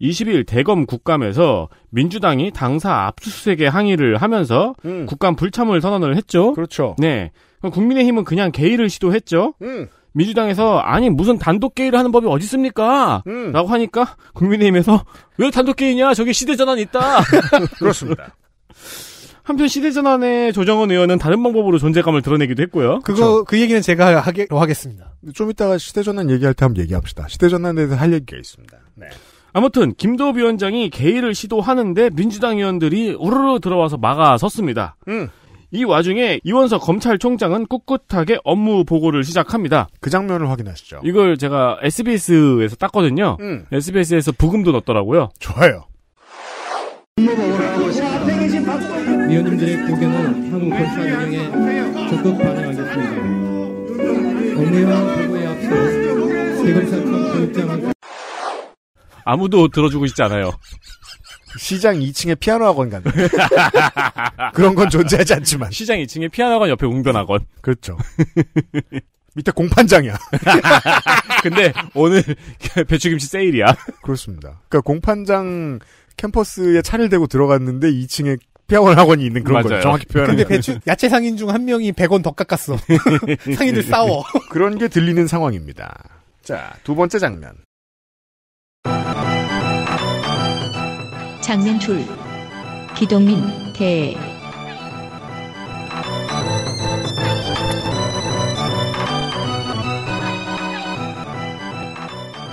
[SPEAKER 3] 20일 대검 국감에서 민주당이 당사 압수수색에 항의를 하면서 음. 국감 불참을 선언을 했죠. 그렇죠. 네. 국민의힘은 그냥 개의를 시도했죠. 음. 민주당에서 아니 무슨 단독 게의를 하는 법이 어디 있습니까? 음. 라고 하니까 국민의힘에서 왜 단독 게의냐 저기 시대 전환 있다. 그렇습니다. 한편 시대전환의 조정원 의원은 다른 방법으로 존재감을 드러내기도 했고요. 그거 그렇죠. 그 얘기는 제가 하기로
[SPEAKER 5] 하겠습니다. 좀 이따가 시대전환 얘기할 때 한번 얘기합시다. 시대전환에 대해서 할 얘기가 있습니다. 네.
[SPEAKER 3] 아무튼 김도읍 위원장이 개의를 시도하는데 민주당 의원들이 우르르 들어와서 막아섰습니다. 음. 이 와중에 이원석 검찰총장은 꿋꿋하게 업무 보고를 시작합니다. 그 장면을 확인하시죠. 이걸 제가 SBS에서 땄거든요. 음. SBS에서 부금도 넣더라고요. 좋아요.
[SPEAKER 1] 위원님들의
[SPEAKER 3] 의견은
[SPEAKER 4] 향후 골사 운영에 적극 반영하겠습니다. 업무와 보고에 앞서 세금 사건 교육장을
[SPEAKER 3] 아무도 들어주고 싶지 않아요.
[SPEAKER 5] 시장 2층에 피아노 학원 간다.
[SPEAKER 3] 그런 건 존재하지 않지만. 시장 2층에 피아노 학원 옆에 웅변학원. 그렇죠. 밑에 공판장이야. 근데 오늘 배추김치 세일이야. 그렇습니다.
[SPEAKER 5] 그러니까 공판장 캠퍼스에 차를 대고 들어갔는데 2층에 피아노 학원이 있는 그런 거죠 정확히 표현하면. 근데 배추 야채 상인 중 한 명이 100원 더 깎았어. 상인들 싸워. 그런 게 들리는 상황입니다. 자, 두 번째 장면.
[SPEAKER 2] 장면 둘 기동민 대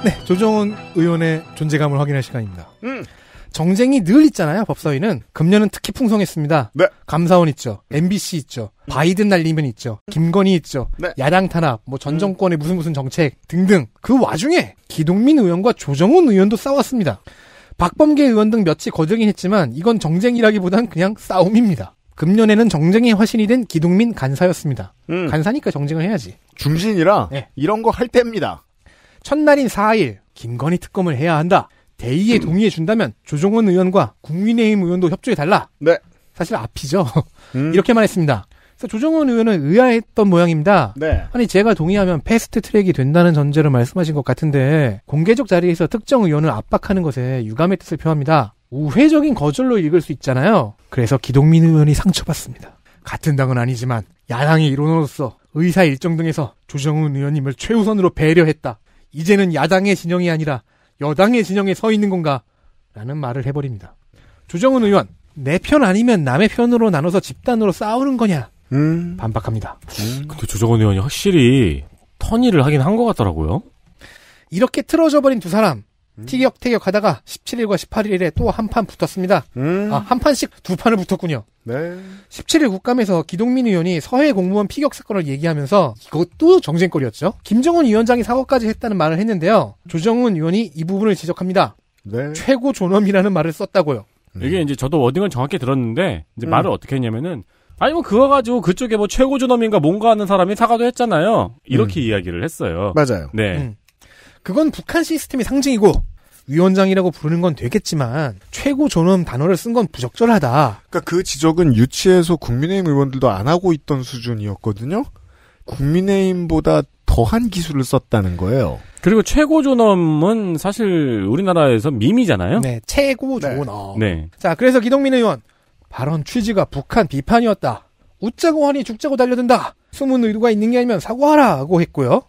[SPEAKER 4] 네, 조정훈 의원의 존재감을 확인할 시간입니다. 음. 정쟁이 늘 있잖아요, 법사위는. 금년은 특히 풍성했습니다. 네. 감사원 있죠. MBC 있죠. 바이든 날리면 있죠. 김건희 있죠. 네. 야당 탄압, 뭐전 음. 정권의 무슨 무슨 정책 등등. 그 와중에 기동민 의원과 조정훈 의원도 싸웠습니다. 박범계 의원 등 몇이 거들긴 했지만 이건 정쟁이라기보단 그냥 싸움입니다. 금년에는 정쟁의 화신이 된기동민 간사였습니다. 음. 간사니까 정쟁을 해야지. 중진이라 네. 이런 거 할 때입니다. 첫날인 4일 김건희 특검을 해야 한다. 대의에 음. 동의해 준다면 조종원 의원과 국민의힘 의원도 협조해 달라. 네. 사실 앞이죠. 음. 이렇게말 했습니다. 그래서 조정원 의원은 의아했던 모양입니다. 네. 아니 제가 동의하면 패스트 트랙이 된다는 전제로 말씀하신 것 같은데 공개적 자리에서 특정 의원을 압박하는 것에 유감의 뜻을 표합니다. 우회적인 거절로 읽을 수 있잖아요. 그래서 기동민 의원이 상처받습니다. 같은 당은 아니지만 야당의 일원으로서 의사 일정 등에서 조정훈 의원님을 최우선으로 배려했다. 이제는 야당의 진영이 아니라 여당의 진영에 서 있는 건가? 라는 말을 해버립니다. 조정훈 의원, 내 편 아니면 남의 편으로 나눠서 집단으로 싸우는 거냐?
[SPEAKER 3] 음. 반박합니다. 음. 근데 조정원 의원이 확실히 턴이를 하긴 한 것 같더라고요.
[SPEAKER 4] 이렇게 틀어져 버린 두 사람 음. 티격태격 하다가 17일과 18일에 또 한 판 붙었습니다. 음. 아, 한 판씩 두 판을 붙었군요. 네. 17일 국감에서 기동민 의원이 서해 공무원 피격 사건을 얘기하면서 이것도 정쟁거리였죠. 김정은 위원장이 사과까지 했다는 말을 했는데요. 조정훈 의원이 이 부분을 지적합니다. 네. 최고 존엄이라는 말을 썼다고요.
[SPEAKER 3] 음. 이게 이제 저도 워딩을 정확히 들었는데 이제 음. 말을 어떻게 했냐면은 아니 뭐 그거 가지고 그쪽에 뭐 최고 존엄인가 뭔가 하는 사람이 사과도 했잖아요. 이렇게 음. 이야기를 했어요. 맞아요. 네. 음.
[SPEAKER 4] 그건 북한 시스템이 상징이고 위원장이라고 부르는 건 되겠지만 최고 존엄 단어를 쓴 건 부적절하다. 그러니까 그 지적은
[SPEAKER 5] 유치해서 국민의힘 의원들도 안 하고 있던 수준이었거든요. 국민의힘보다 더한 기술을 썼다는 거예요.
[SPEAKER 3] 그리고 최고 존엄은 사실 우리나라에서 밈이잖아요. 네, 최고 네. 존엄. 네. 자, 그래서 기동민 의원 발언 취지가 북한
[SPEAKER 4] 비판이었다. 웃자고 하니 죽자고 달려든다. 숨은 의도가 있는 게 아니면 사과하라고 했고요.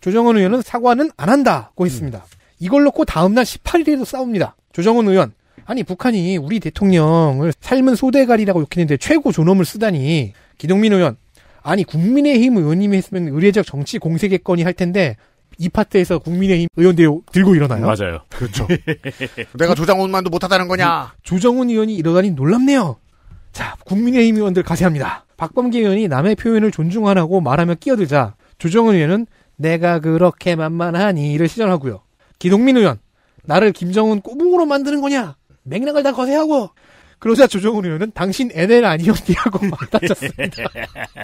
[SPEAKER 4] 조정은 의원은 사과는 안 한다고 했습니다. 음. 이걸 놓고 다음날 18일에도 싸웁니다. 조정은 의원. 아니 북한이 우리 대통령을 삶은 소대가리라고 욕했는데 최고 존엄을 쓰다니 기동민 의원. 아니 국민의힘 의원님이 했으면 의례적 정치 공세겠거이할 텐데 이 파트에서 국민의힘 의원들이 들고 일어나요.
[SPEAKER 1] 맞아요. 그렇죠.
[SPEAKER 5] 내가 조정훈만도 못하다는 거냐.
[SPEAKER 4] 조정훈 의원이 일어나니 놀랍네요. 자, 국민의힘 의원들 가세합니다. 박범기 의원이 남의 표현을 존중하라고 말하며 끼어들자 조정은 의원은 내가 그렇게 만만하니를 시전하고요. 기동민 의원 나를 김정은 꼬붕으로 만드는 거냐? 맥락을 다 거세하고 그러자 조정은 의원은 당신 NL 아니었냐고 맞다쳤습니다.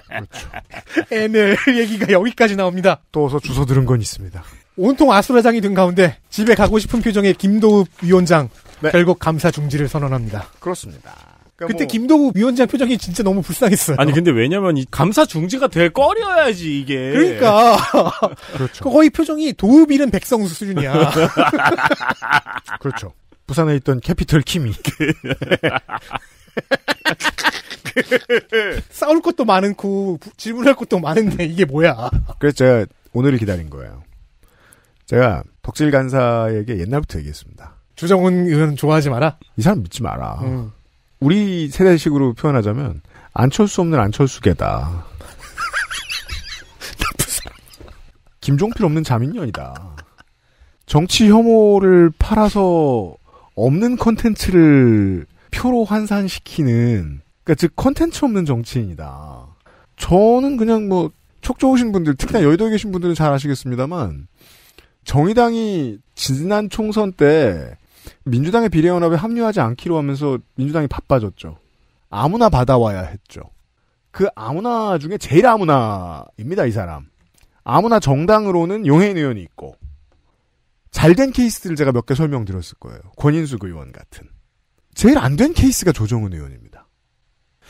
[SPEAKER 4] 그렇죠. NL 얘기가 여기까지 나옵니다. 또서 주소 들은 건 있습니다. 온통 아수라장이 된 가운데 집에 가고 싶은 표정의 김도읍 위원장 네. 결국 감사 중지를 선언합니다.
[SPEAKER 5] 그렇습니다. 그러니까 그때 뭐...
[SPEAKER 4] 김도우 위원장 표정이
[SPEAKER 3] 진짜 너무 불쌍했어요. 아니 근데 왜냐면 이 감사 중지가 될 거려야지 이게. 그러니까 그렇죠.
[SPEAKER 4] 거의 표정이 도읍이는 백성수 준이야
[SPEAKER 5] 그렇죠. 부산에 있던 캐피털 키미.
[SPEAKER 4] 싸울 것도 많고 질문할 것도 많은데 이게 뭐야?
[SPEAKER 5] 그래서 제가 오늘을 기다린 거예요. 제가 덕질 간사에게 옛날부터 얘기했습니다.
[SPEAKER 4] 주정훈 의원 좋아하지 마라. 이 사람 믿지 마라.
[SPEAKER 5] 음. 우리 세대식으로 표현하자면 안철수 없는 안철수계다. 김종필 없는 자민련이다. 정치 혐오를 팔아서 없는 컨텐츠를 표로 환산시키는 그러니까 즉 컨텐츠 없는 정치인이다. 저는 그냥 뭐 촉조오신 분들 특히나 여의도에 계신 분들은 잘 아시겠습니다만 정의당이 지난 총선 때 민주당의 비례연합에 합류하지 않기로 하면서 민주당이 바빠졌죠. 아무나 받아와야 했죠. 그 아무나 중에 제일 아무나입니다, 이 사람. 아무나 정당으로는 용해인 의원이 있고, 잘된 케이스를 제가 몇 개 설명드렸을 거예요. 권인숙 의원 같은. 제일 안 된 케이스가 조정은 의원입니다.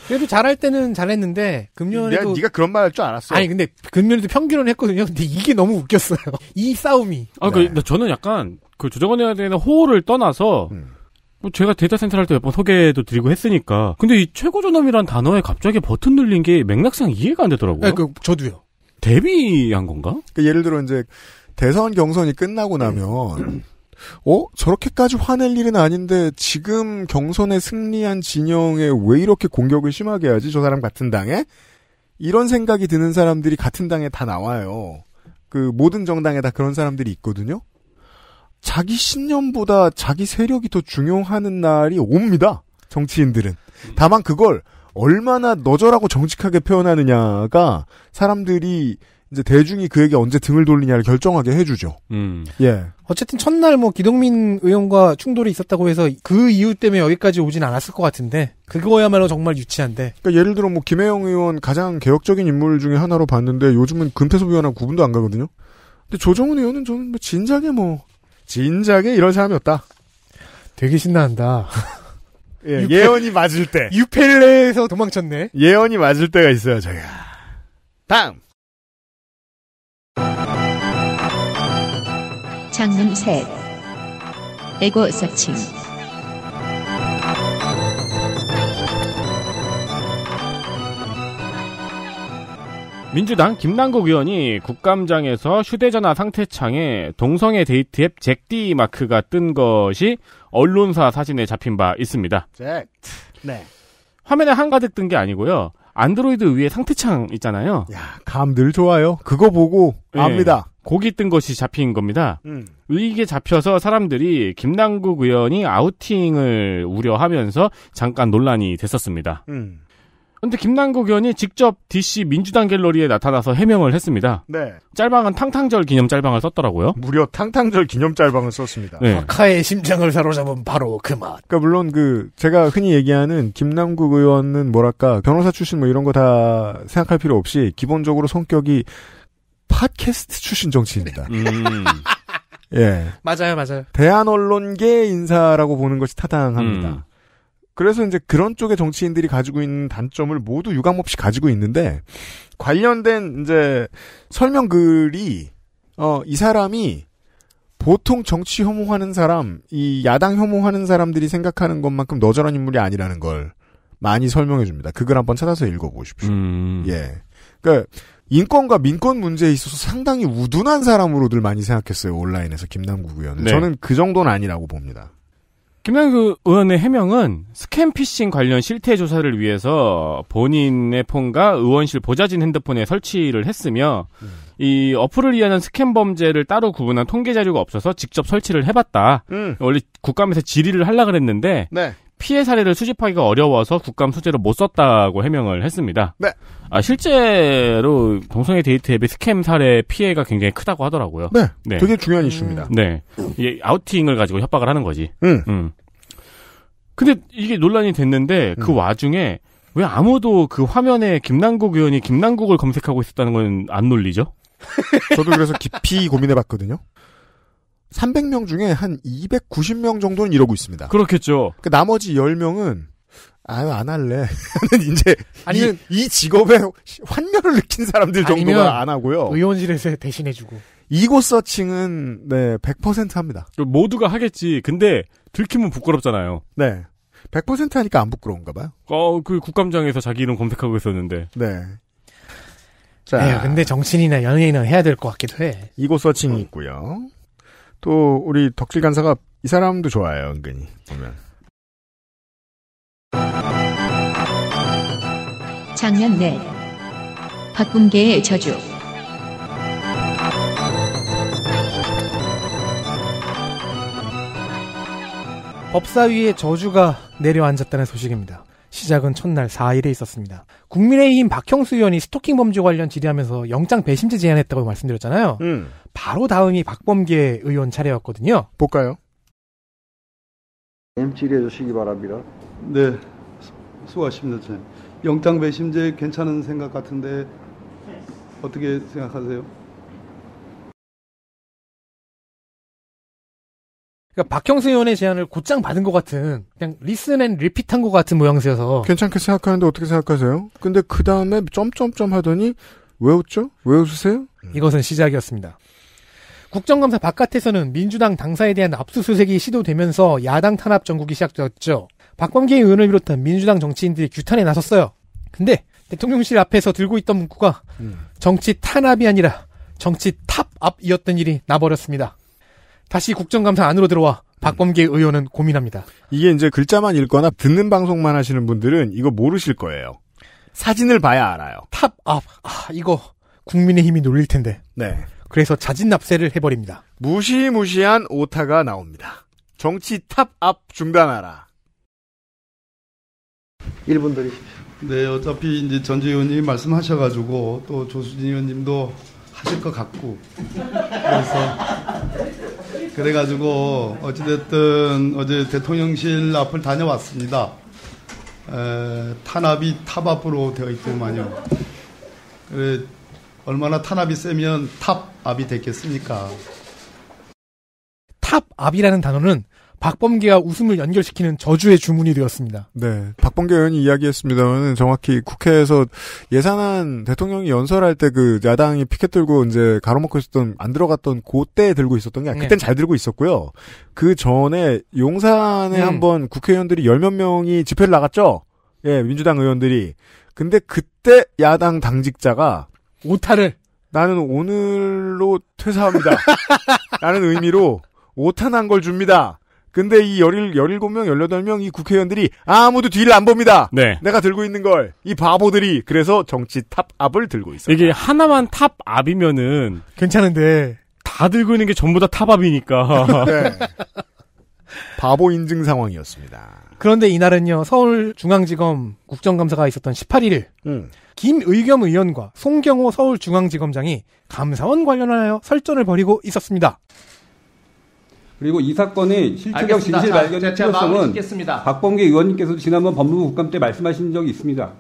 [SPEAKER 4] 그래도 잘할 때는 잘했는데 금년에 내가, 네가 그런 말 할 줄 알았어. 아니 근데 금년에도 평균을 했거든요. 근데 이게 너무 웃겼어요. 이 싸움이.
[SPEAKER 3] 아, 그, 네. 그, 저는 약간 그 조정원에 대한 호호를 떠나서 음. 뭐 제가 데이터 센터 할 때 몇 번 소개도 드리고 했으니까 근데 이 최고 존엄이란 단어에 갑자기 버튼 눌린 게 맥락상 이해가 안 되더라고요. 네, 그 저도요. 데뷔한 건가?
[SPEAKER 5] 그러니까 예를 들어 이제 대선 경선이 끝나고 나면 어 저렇게까지 화낼 일은 아닌데 지금 경선에 승리한 진영에 왜 이렇게 공격을 심하게 하지 저 사람 같은 당에 이런 생각이 드는 사람들이 같은 당에 다 나와요. 그 모든 정당에 다 그런 사람들이 있거든요. 자기 신념보다 자기 세력이 더 중요하는 날이 옵니다. 정치인들은. 다만 그걸 얼마나 너절하고 정직하게 표현하느냐가 사람들이 이제 대중이 그에게 언제 등을 돌리냐를 결정하게 해주죠. 음. 예.
[SPEAKER 4] 어쨌든 첫날 뭐 기동민 의원과 충돌이 있었다고 해서 그 이유 때문에 여기까지 오진 않았을 것 같은데 그거야말로 정말 유치한데.
[SPEAKER 5] 그러니까 예를 들어 뭐 김혜영 의원 가장 개혁적인 인물 중에 하나로 봤는데 요즘은 금태섭 의원하고 구분도 안 가거든요. 근데 조정훈 의원은 저는 뭐 진작에 뭐 진작에 이런 사람이 없다. 되게 신난다. 예, 유패, 예언이 맞을 때. 유펠레에서
[SPEAKER 4] 도망쳤네.
[SPEAKER 5] 예언이 맞을 때가 있어요, 저희가
[SPEAKER 4] 다음.
[SPEAKER 2] 장문 3. 에고
[SPEAKER 3] 서칭. 민주당 김남국 의원이 국감장에서 휴대전화 상태창에 동성애 데이트 앱 잭디 마크가 뜬 것이 언론사 사진에 잡힌 바 있습니다.
[SPEAKER 1] 잭. 네.
[SPEAKER 3] 화면에 한가득 뜬 게 아니고요. 안드로이드 위에 상태창 있잖아요. 야, 감늘 좋아요. 그거 보고 네. 압니다. 고기 뜬 것이 잡힌 겁니다. 음. 이게 잡혀서 사람들이 김남국 의원이 아우팅을 우려하면서 잠깐 논란이 됐었습니다. 음. 근데 김남국 의원이 직접 DC 민주당 갤러리에 나타나서 해명을 했습니다. 네. 짤방은 탕탕절 기념 짤방을 썼더라고요. 무려 탕탕절 기념 짤방을 썼습니다. 네. 카의 심장을
[SPEAKER 4] 사로잡은 바로 그 맛.
[SPEAKER 5] 그러니까 물론 그 제가 흔히 얘기하는 김남국 의원은 뭐랄까 변호사 출신 뭐 이런 거 다 생각할 필요 없이 기본적으로 성격이 팟캐스트 출신 정치입니다. 음. 예. 맞아요, 맞아요. 대한 언론계 인사라고 보는 것이 타당합니다. 음. 그래서 이제 그런 쪽의 정치인들이 가지고 있는 단점을 모두 유감없이 가지고 있는데 관련된 이제 설명글이 어이 사람이 보통 정치 혐오하는 사람, 이 야당 혐오하는 사람들이 생각하는 것만큼 너절한 인물이 아니라는 걸 많이 설명해 줍니다. 그걸 한번 찾아서 읽어보십시오. 음... 예. 그까 그러니까 인권과 민권 문제에 있어서 상당히 우둔한 사람으로들 많이 생각했어요. 온라인에서 김남국 의원은. 네. 저는 그 정도는 아니라고 봅니다.
[SPEAKER 3] 김남규 의원의 해명은 스캔 피싱 관련 실태 조사를 위해서 본인의 폰과 의원실 보좌진 핸드폰에 설치를 했으며 음. 이 어플을 이용한 스캔 범죄를 따로 구분한 통계 자료가 없어서 직접 설치를 해봤다. 음. 원래 국감에서 질의를 하려 그랬는데 네. 피해 사례를 수집하기가 어려워서 국감 수재로못 썼다고 해명을 했습니다. 네. 아, 실제로 동성애 데이트 앱의 스캠 사례 피해가 굉장히 크다고 하더라고요. 네. 네. 되게 중요한 이슈입니다. 네. 이게 아우팅을 가지고 협박을 하는 거지. 음. 음. 근데 이게 논란이 됐는데 그 음. 그 와중에 왜 아무도 그 화면에 김남국 의원이 김남국을 검색하고 있었다는 건 안 놀리죠? 저도 그래서 깊이 고민해봤거든요.
[SPEAKER 5] 300명 중에 한 290명 정도는 이러고 있습니다. 그렇겠죠. 그 나머지 10명은 아유 안 할래. 하는 이제
[SPEAKER 4] 아니면 이, 이 직업에
[SPEAKER 5] 환멸을 느낀 사람들 정도가 안 하고요.
[SPEAKER 4] 의원실에서 대신해주고.
[SPEAKER 5] 이곳 서칭은 네100% 합니다. 그 모두가 하겠지. 근데
[SPEAKER 3] 들키면 부끄럽잖아요.
[SPEAKER 4] 네. 100% 하니까 안 부끄러운가 봐요.
[SPEAKER 3] 어, 그 국감장에서 자기 이름 검색하고 있었는데. 네. 자. 에휴,
[SPEAKER 4] 근데 정치인이나 연예인은 해야 될 것 같기도 해.
[SPEAKER 5] 이곳 서칭이 있고요. 또 우리 덕질 간사가 이 사람도 좋아해요 은근히 보면.
[SPEAKER 2] 작년 내 박분계의 저주.
[SPEAKER 4] 법사위의 저주가 내려앉았다는 소식입니다. 시작은 첫날 4일에 있었습니다. 국민의힘 박형수 의원이 스토킹 범죄 관련 질의하면서 영장 배심제 제안했다고 말씀드렸잖아요. 음. 바로 다음이 박범계 의원 차례였거든요. 볼까요?
[SPEAKER 5] MC를 해주시기 바랍니다. 네, 수, 수고하십니다. 선생님. 영장
[SPEAKER 4] 배심제 괜찮은 생각 같은데 어떻게 생각하세요? 그러니까 박형수 의원의 제안을 곧장 받은 것 같은 그냥 리슨 앤 리핏한 것 같은 모양새여서
[SPEAKER 5] 괜찮게 생각하는데 어떻게 생각하세요?
[SPEAKER 4] 근데 그 다음에 점점점 하더니 왜 웃죠? 왜 웃으세요? 음. 이것은 시작이었습니다. 국정감사 바깥에서는 민주당 당사에 대한 압수수색이 시도되면서 야당 탄압 전국이 시작되었죠. 박범계 의원을 비롯한 민주당 정치인들이 규탄에 나섰어요. 근데 대통령실 앞에서 들고 있던 문구가 음. 정치 탄압이 아니라 정치 탑압이었던 일이 나버렸습니다. 다시 국정감사 안으로 들어와 박범계 음. 의원은 고민합니다.
[SPEAKER 5] 이게 이제 글자만 읽거나 듣는 방송만 하시는 분들은 이거 모르실 거예요.
[SPEAKER 4] 사진을 봐야 알아요. 탑, 아, 아 이거 국민의힘이 놀릴 텐데. 네. 그래서 자진 납세를 해버립니다. 무시무시한 오타가 나옵니다. 정치 탑
[SPEAKER 5] 앞 중단하라. 1분 더 주십시오. 네,
[SPEAKER 3] 어차피 이제 전주 의원님이 말씀하셔가지고 또 조수진 의원님도 하실 것 같고 그래서 그래가지고 어찌됐든
[SPEAKER 4] 어제 대통령실 앞을 다녀왔습니다. 에, 탄압이 탑 앞으로 되어 있더만요. 그래, 얼마나 탄압이 세면 탑압이 됐겠습니까? 탑압이라는 단어는 박범계와 웃음을 연결시키는 저주의 주문이 되었습니다. 네. 박범계 의원이 이야기했습니다만 정확히
[SPEAKER 5] 국회에서 예산안 대통령이 연설할 때 그 야당이 피켓 들고 이제 가로막고 있었던 안 들어갔던 그때 들고 있었던 게 네. 그땐 네. 잘 들고 있었고요. 그 전에 용산에 음. 한번 국회의원들이 열몇 명이 집회를 나갔죠. 예, 민주당 의원들이. 근데 그때 야당 당직자가 오타를 나는 오늘로 퇴사합니다. 라는 의미로 오타 난 걸 줍니다. 근데 이 열일, 17명, 18명 이 국회의원들이 아무도 뒤를 안 봅니다. 네. 내가 들고 있는 걸. 이
[SPEAKER 3] 바보들이. 그래서 정치 탑압을 들고 있어요. 이게 하나만 탑압이면은. 괜찮은데. 다 들고 있는 게 전부 다 탑압이니까. 네. 바보
[SPEAKER 4] 인증 상황이었습니다. 그런데 이날은요, 서울중앙지검 국정감사가 있었던 18일, 음. 김의겸 의원과 송경호 서울중앙지검장이 감사원 관련하여 설전을 벌이고 있었습니다. 그리고 이 사건의 실체적 진실 발견 의 필요성은 박범계 의원님께서 지난번 법무부 국감 때 말씀하신 적이 있습니다.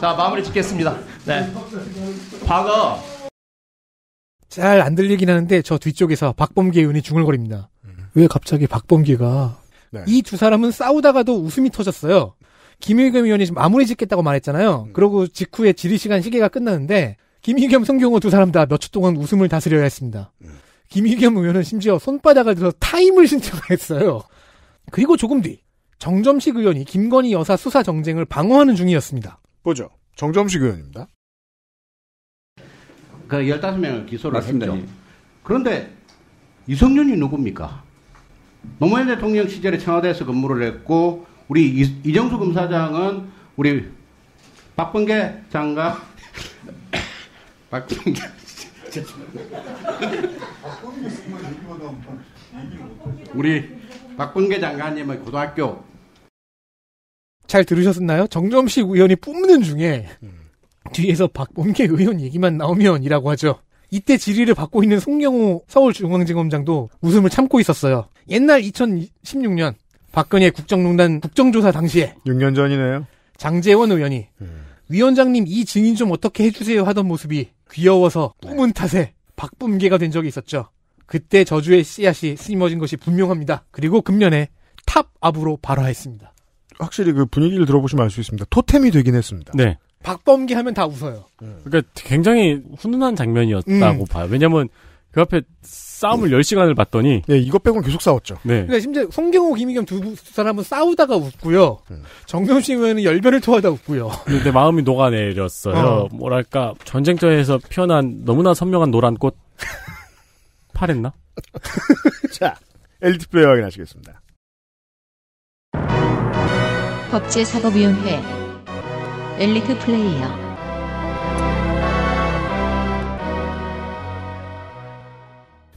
[SPEAKER 4] 자 마무리 짓겠습니다. 네. 과거 잘안 들리긴 하는데 저 뒤쪽에서 박범계 의원이 중얼거립니다. 음. 왜 갑자기 박범계가 네. 이두 사람은 싸우다가도 웃음이 터졌어요. 김일겸 의원이 지금 마무리 짓겠다고 말했잖아요. 음. 그러고 직후에 질의시간 시계가 끝나는데 김일겸, 성경호 두 사람 다 몇 초 동안 웃음을 다스려야 했습니다. 음. 김일겸 의원은 심지어 손바닥을 들어 타임을 신청했어요. 그리고 조금 뒤 정점식 의원이 김건희 여사 수사 정쟁을 방어하는 중이었습니다. 보죠. 정점식 의원입니다. 그 15명을 기소를 맞습니다. 했죠. 그런데 이성윤이 누굽니까? 노무현 대통령 시절에 청와대에서 근무를 했고 우리 이정수 검사장은 우리 박봉계 장관 박범계 우리 박봉계 장관님의 고등학교 잘 들으셨나요? 정점식 의원이 뿜는 중에 뒤에서 박봉계 의원 얘기만 나오면이라고 하죠. 이때 질의를 받고 있는 송경호 서울중앙지검장도 웃음을 참고 있었어요. 옛날 2016년 박근혜 국정농단 국정조사 당시에 6년 전이네요. 장재원 의원이 음. 위원장님 이 증인 좀 어떻게 해주세요 하던 모습이 귀여워서 꿈은 탓에 박범계가 된 적이 있었죠. 그때 저주의 씨앗이 심어진 것이 분명합니다. 그리고 금년에 탑 압으로 발화했습니다. 확실히 그 분위기를 들어보시면 알 수 있습니다. 토템이
[SPEAKER 5] 되긴 했습니다.
[SPEAKER 3] 네.
[SPEAKER 4] 박범계 하면 다 웃어요.
[SPEAKER 3] 음. 그러니까 굉장히 훈훈한 장면이었다고 음. 봐요. 왜냐면 그 앞에 싸움을 네. 10시간을 봤더니 네, 이것 빼고는 계속 싸웠죠. 네. 그러니까
[SPEAKER 4] 심지어 송경호, 김희겸 두, 사람은 싸우다가 웃고요.
[SPEAKER 3] 음. 정경심 의원은 열변을 토하다 웃고요. 근데 마음이 녹아내렸어요. 어. 뭐랄까 전쟁터에서 피어난 너무나 선명한 노란 꽃. 파랬나?
[SPEAKER 5] 자, 엘리트 플레이어 확인하시겠습니다.
[SPEAKER 2] 법제사법위원회 엘리트 플레이어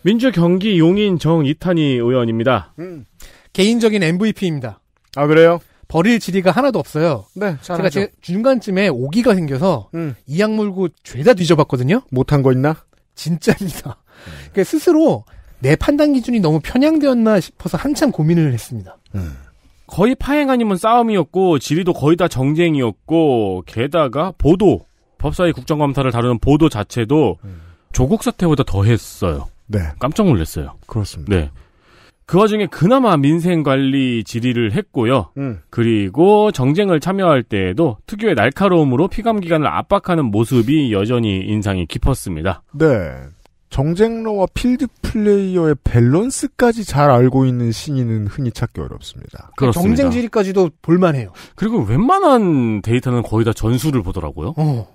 [SPEAKER 3] 민주 경기 용인 정이탄희 의원입니다. 음. 개인적인 MVP입니다. 아 그래요? 버릴 지리가 하나도 없어요.
[SPEAKER 1] 네, 제가 제
[SPEAKER 4] 중간쯤에 오기가 생겨서 음. 이악 물고 죄다 뒤져봤거든요. 못한 거 있나? 진짜입니다. 음. 그 스스로 내 판단 기준이 너무 편향되었나 싶어서 한참 고민을 했습니다. 음.
[SPEAKER 3] 거의 파행 아니면 싸움이었고 지리도 거의 다 정쟁이었고 게다가 보도 법사위 국정감사를 다루는 보도 자체도 음. 조국 사태보다 더했어요. 네. 깜짝 놀랐어요. 그렇습니다. 네. 그 와중에 그나마 민생 관리 질의를 했고요. 음. 그리고 정쟁을 참여할 때에도 특유의 날카로움으로 피감 기관을 압박하는 모습이 여전히 인상이 깊었습니다.
[SPEAKER 5] 네. 정쟁러와 필드 플레이어의 밸런스까지 잘 알고 있는 신인은
[SPEAKER 3] 흔히 찾기 어렵습니다. 그렇습니다. 정쟁 질의까지도 볼만해요. 그리고 웬만한 데이터는 거의 다 전술을 보더라고요.
[SPEAKER 5] 어.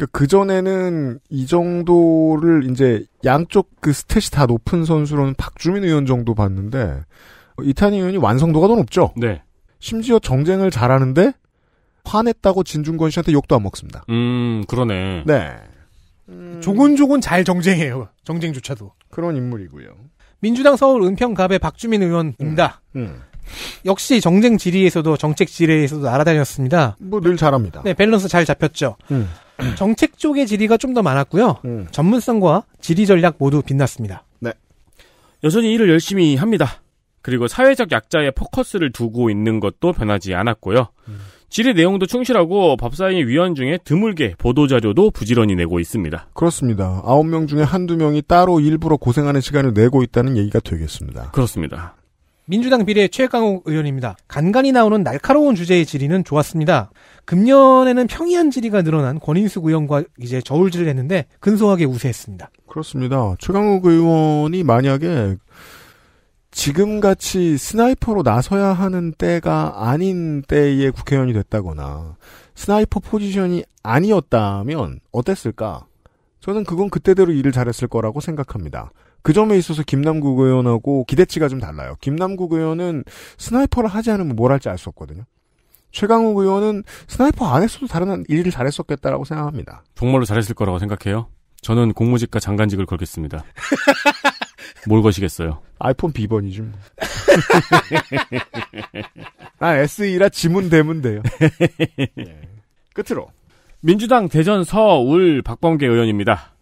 [SPEAKER 5] 그 그러니까 전에는 이 정도를 이제 양쪽 그 스탯이 다 높은 선수로는 박주민 의원 정도 봤는데 이탄희 의원이 완성도가 더 높죠. 네. 심지어 정쟁을 잘하는데 화냈다고 진중권 씨한테 욕도 안 먹습니다.
[SPEAKER 3] 음, 그러네. 네.
[SPEAKER 4] 음. 조곤조곤 잘 정쟁해요. 정쟁조차도. 그런 인물이고요. 민주당 서울 은평갑의 박주민 의원입니다. 음, 음. 역시 정쟁 지리에서도 정책 지리에서도 알아다녔습니다뭐 늘 잘합니다. 네, 밸런스 잘 잡혔죠. 음. 정책 쪽의 질의가 좀 더 많았고요. 음. 전문성과 질의 전략 모두 빛났습니다.
[SPEAKER 3] 네. 여전히 일을 열심히 합니다. 그리고 사회적 약자의 포커스를 두고 있는 것도 변하지 않았고요. 음. 질의 내용도 충실하고 밥사위 위원 중에 드물게 보도자료도 부지런히 내고 있습니다.
[SPEAKER 5] 그렇습니다. 아홉 명 중에 한두 명이 따로 일부러 고생하는 시간을 내고 있다는 얘기가 되겠습니다. 그렇습니다.
[SPEAKER 3] 민주당
[SPEAKER 4] 비례 최강욱 의원입니다. 간간히 나오는 날카로운 주제의 질의는 좋았습니다. 금년에는 평이한 지리가 늘어난 권인숙 의원과 이제 저울질을 했는데 근소하게 우세했습니다.
[SPEAKER 5] 그렇습니다. 최강욱 의원이 만약에 지금 같이 스나이퍼로 나서야 하는 때가 아닌 때에 국회의원이 됐다거나 스나이퍼 포지션이 아니었다면 어땠을까? 저는 그건 그때대로 일을 잘했을 거라고 생각합니다. 그 점에 있어서 김남국 의원하고 기대치가 좀 달라요. 김남국 의원은 스나이퍼를 하지 않으면 뭘 할지 알 수 없거든요. 최강욱 의원은 스나이퍼 안 했어도 다른 일을 잘했었겠다라고 생각합니다.
[SPEAKER 3] 정말로 잘했을 거라고 생각해요? 저는 공무직과 장관직을 걸겠습니다. 뭘 거시겠어요?
[SPEAKER 5] 아이폰 비번이죠. 뭐.
[SPEAKER 3] 난 SE라 지문 대문 돼요. 예. 끝으로 민주당 대전 서울 박범계 의원입니다.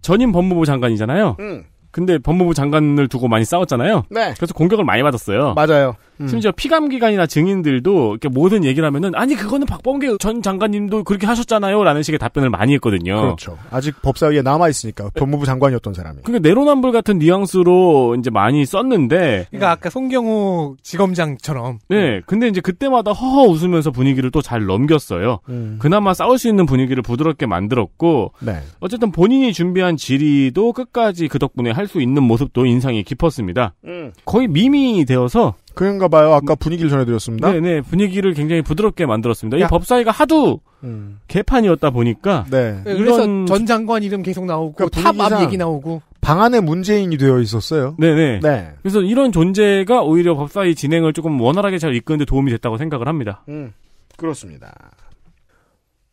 [SPEAKER 3] 전임 법무부 장관이잖아요. 음. 근데 법무부 장관을 두고 많이 싸웠잖아요. 네. 그래서 공격을 많이 받았어요. 맞아요. 음. 심지어 피감기관이나 증인들도 이렇게 모든 얘기를 하면은 아니 그거는 박범계 전 장관님도 그렇게 하셨잖아요라는 식의 답변을 많이 했거든요. 그렇죠.
[SPEAKER 5] 아직 법사위에 남아 있으니까 법무부
[SPEAKER 4] 장관이었던 사람이.
[SPEAKER 3] 그러니까 내로남불 같은 뉘앙스로 이제 많이 썼는데. 그러니까 아까 송경호
[SPEAKER 4] 지검장처럼.
[SPEAKER 3] 네. 근데 이제 그때마다 허허 웃으면서 분위기를 또 잘 넘겼어요. 음. 그나마 싸울 수 있는 분위기를 부드럽게 만들었고. 네. 어쨌든 본인이 준비한 질의도 끝까지 그 덕분에 할 수 있는 모습도 인상이 깊었습니다. 음. 거의 밈이 되어서
[SPEAKER 5] 그런가 봐요. 아까 분위기를 전해드렸습니다.
[SPEAKER 3] 네네. 네. 분위기를 굉장히 부드럽게 만들었습니다. 야. 이 법사위가 하도 음. 개판이었다 보니까. 네. 네 그래서 전
[SPEAKER 4] 장관 이름 계속 나오고 그러니까 탑앞 얘기 나오고.
[SPEAKER 5] 방안에 문재인이 되어 있었어요. 네네. 네. 네.
[SPEAKER 3] 그래서 이런 존재가 오히려 법사위 진행을 조금 원활하게 잘 이끄는데 도움이 됐다고 생각을 합니다. 음. 그렇습니다.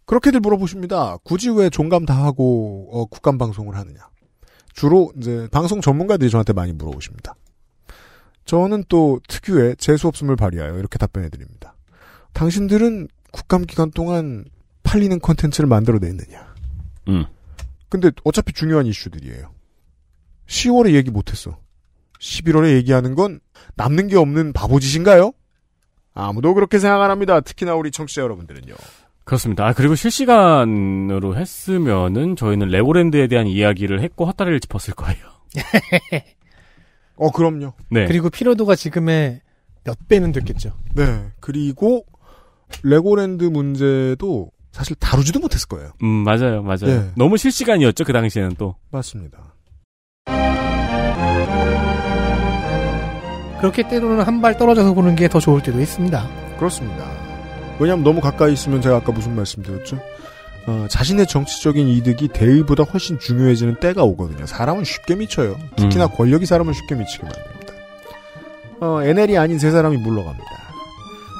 [SPEAKER 5] 그렇게들 물어보십니다. 굳이 왜 종감 다 하고 어, 국감 방송을 하느냐. 주로 이제 방송 전문가들이 저한테 많이 물어보십니다. 저는 또 특유의 재수없음을 발휘하여 이렇게 답변해드립니다. 당신들은 국감 기간 동안 팔리는 컨텐츠를 만들어냈느냐. 음. 근데 어차피 중요한 이슈들이에요. 10월에 얘기 못했어. 11월에 얘기하는 건 남는 게 없는 바보짓인가요? 아무도 그렇게 생각 안 합니다. 특히나 우리 청취자 여러분들은요.
[SPEAKER 3] 그렇습니다. 아, 그리고 실시간으로 했으면은 저희는 레고랜드에 대한 이야기를 했고 헛다리를 짚었을 거예요.
[SPEAKER 4] 어, 그럼요. 네. 그리고 피로도가 지금의 몇 배는 됐겠죠. 네. 그리고
[SPEAKER 5] 레고랜드 문제도 사실 다루지도 못했을 거예요.
[SPEAKER 3] 음, 맞아요. 맞아요. 네. 너무 실시간이었죠. 그 당시에는 또.
[SPEAKER 5] 맞습니다.
[SPEAKER 4] 그렇게 때로는 한 발 떨어져서 보는 게 더 좋을 때도 있습니다. 그렇습니다. 왜냐하면 너무 가까이 있으면 제가 아까
[SPEAKER 5] 무슨 말씀드렸죠? 어, 자신의 정치적인 이득이 대의보다 훨씬 중요해지는 때가 오거든요. 사람은 쉽게 미쳐요. 특히나 음. 권력이 사람을 쉽게 미치게 만듭니다. 어, NL이 아닌 세 사람이 물러갑니다.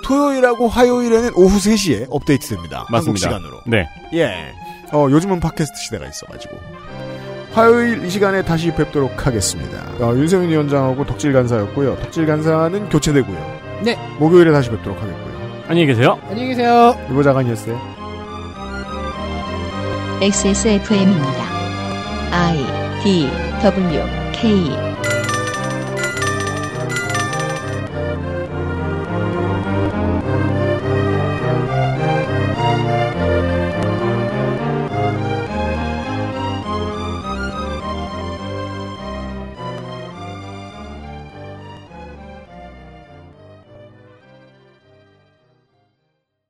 [SPEAKER 5] 토요일하고 화요일에는 오후 3시에 업데이트됩니다. 맞습니다. 시간으로. 네. 예. 어, 요즘은 팟캐스트 시대가 있어가지고. 화요일 이 시간에 다시 뵙도록 하겠습니다. 어, 윤세민 위원장하고 덕질 간사였고요. 덕질 간사는 교체되고요. 네. 목요일에 다시 뵙도록 하겠고요. 안녕히 계세요. 안녕히 계세요. 유보자관이었어요.
[SPEAKER 2] XSFM입니다. I D W K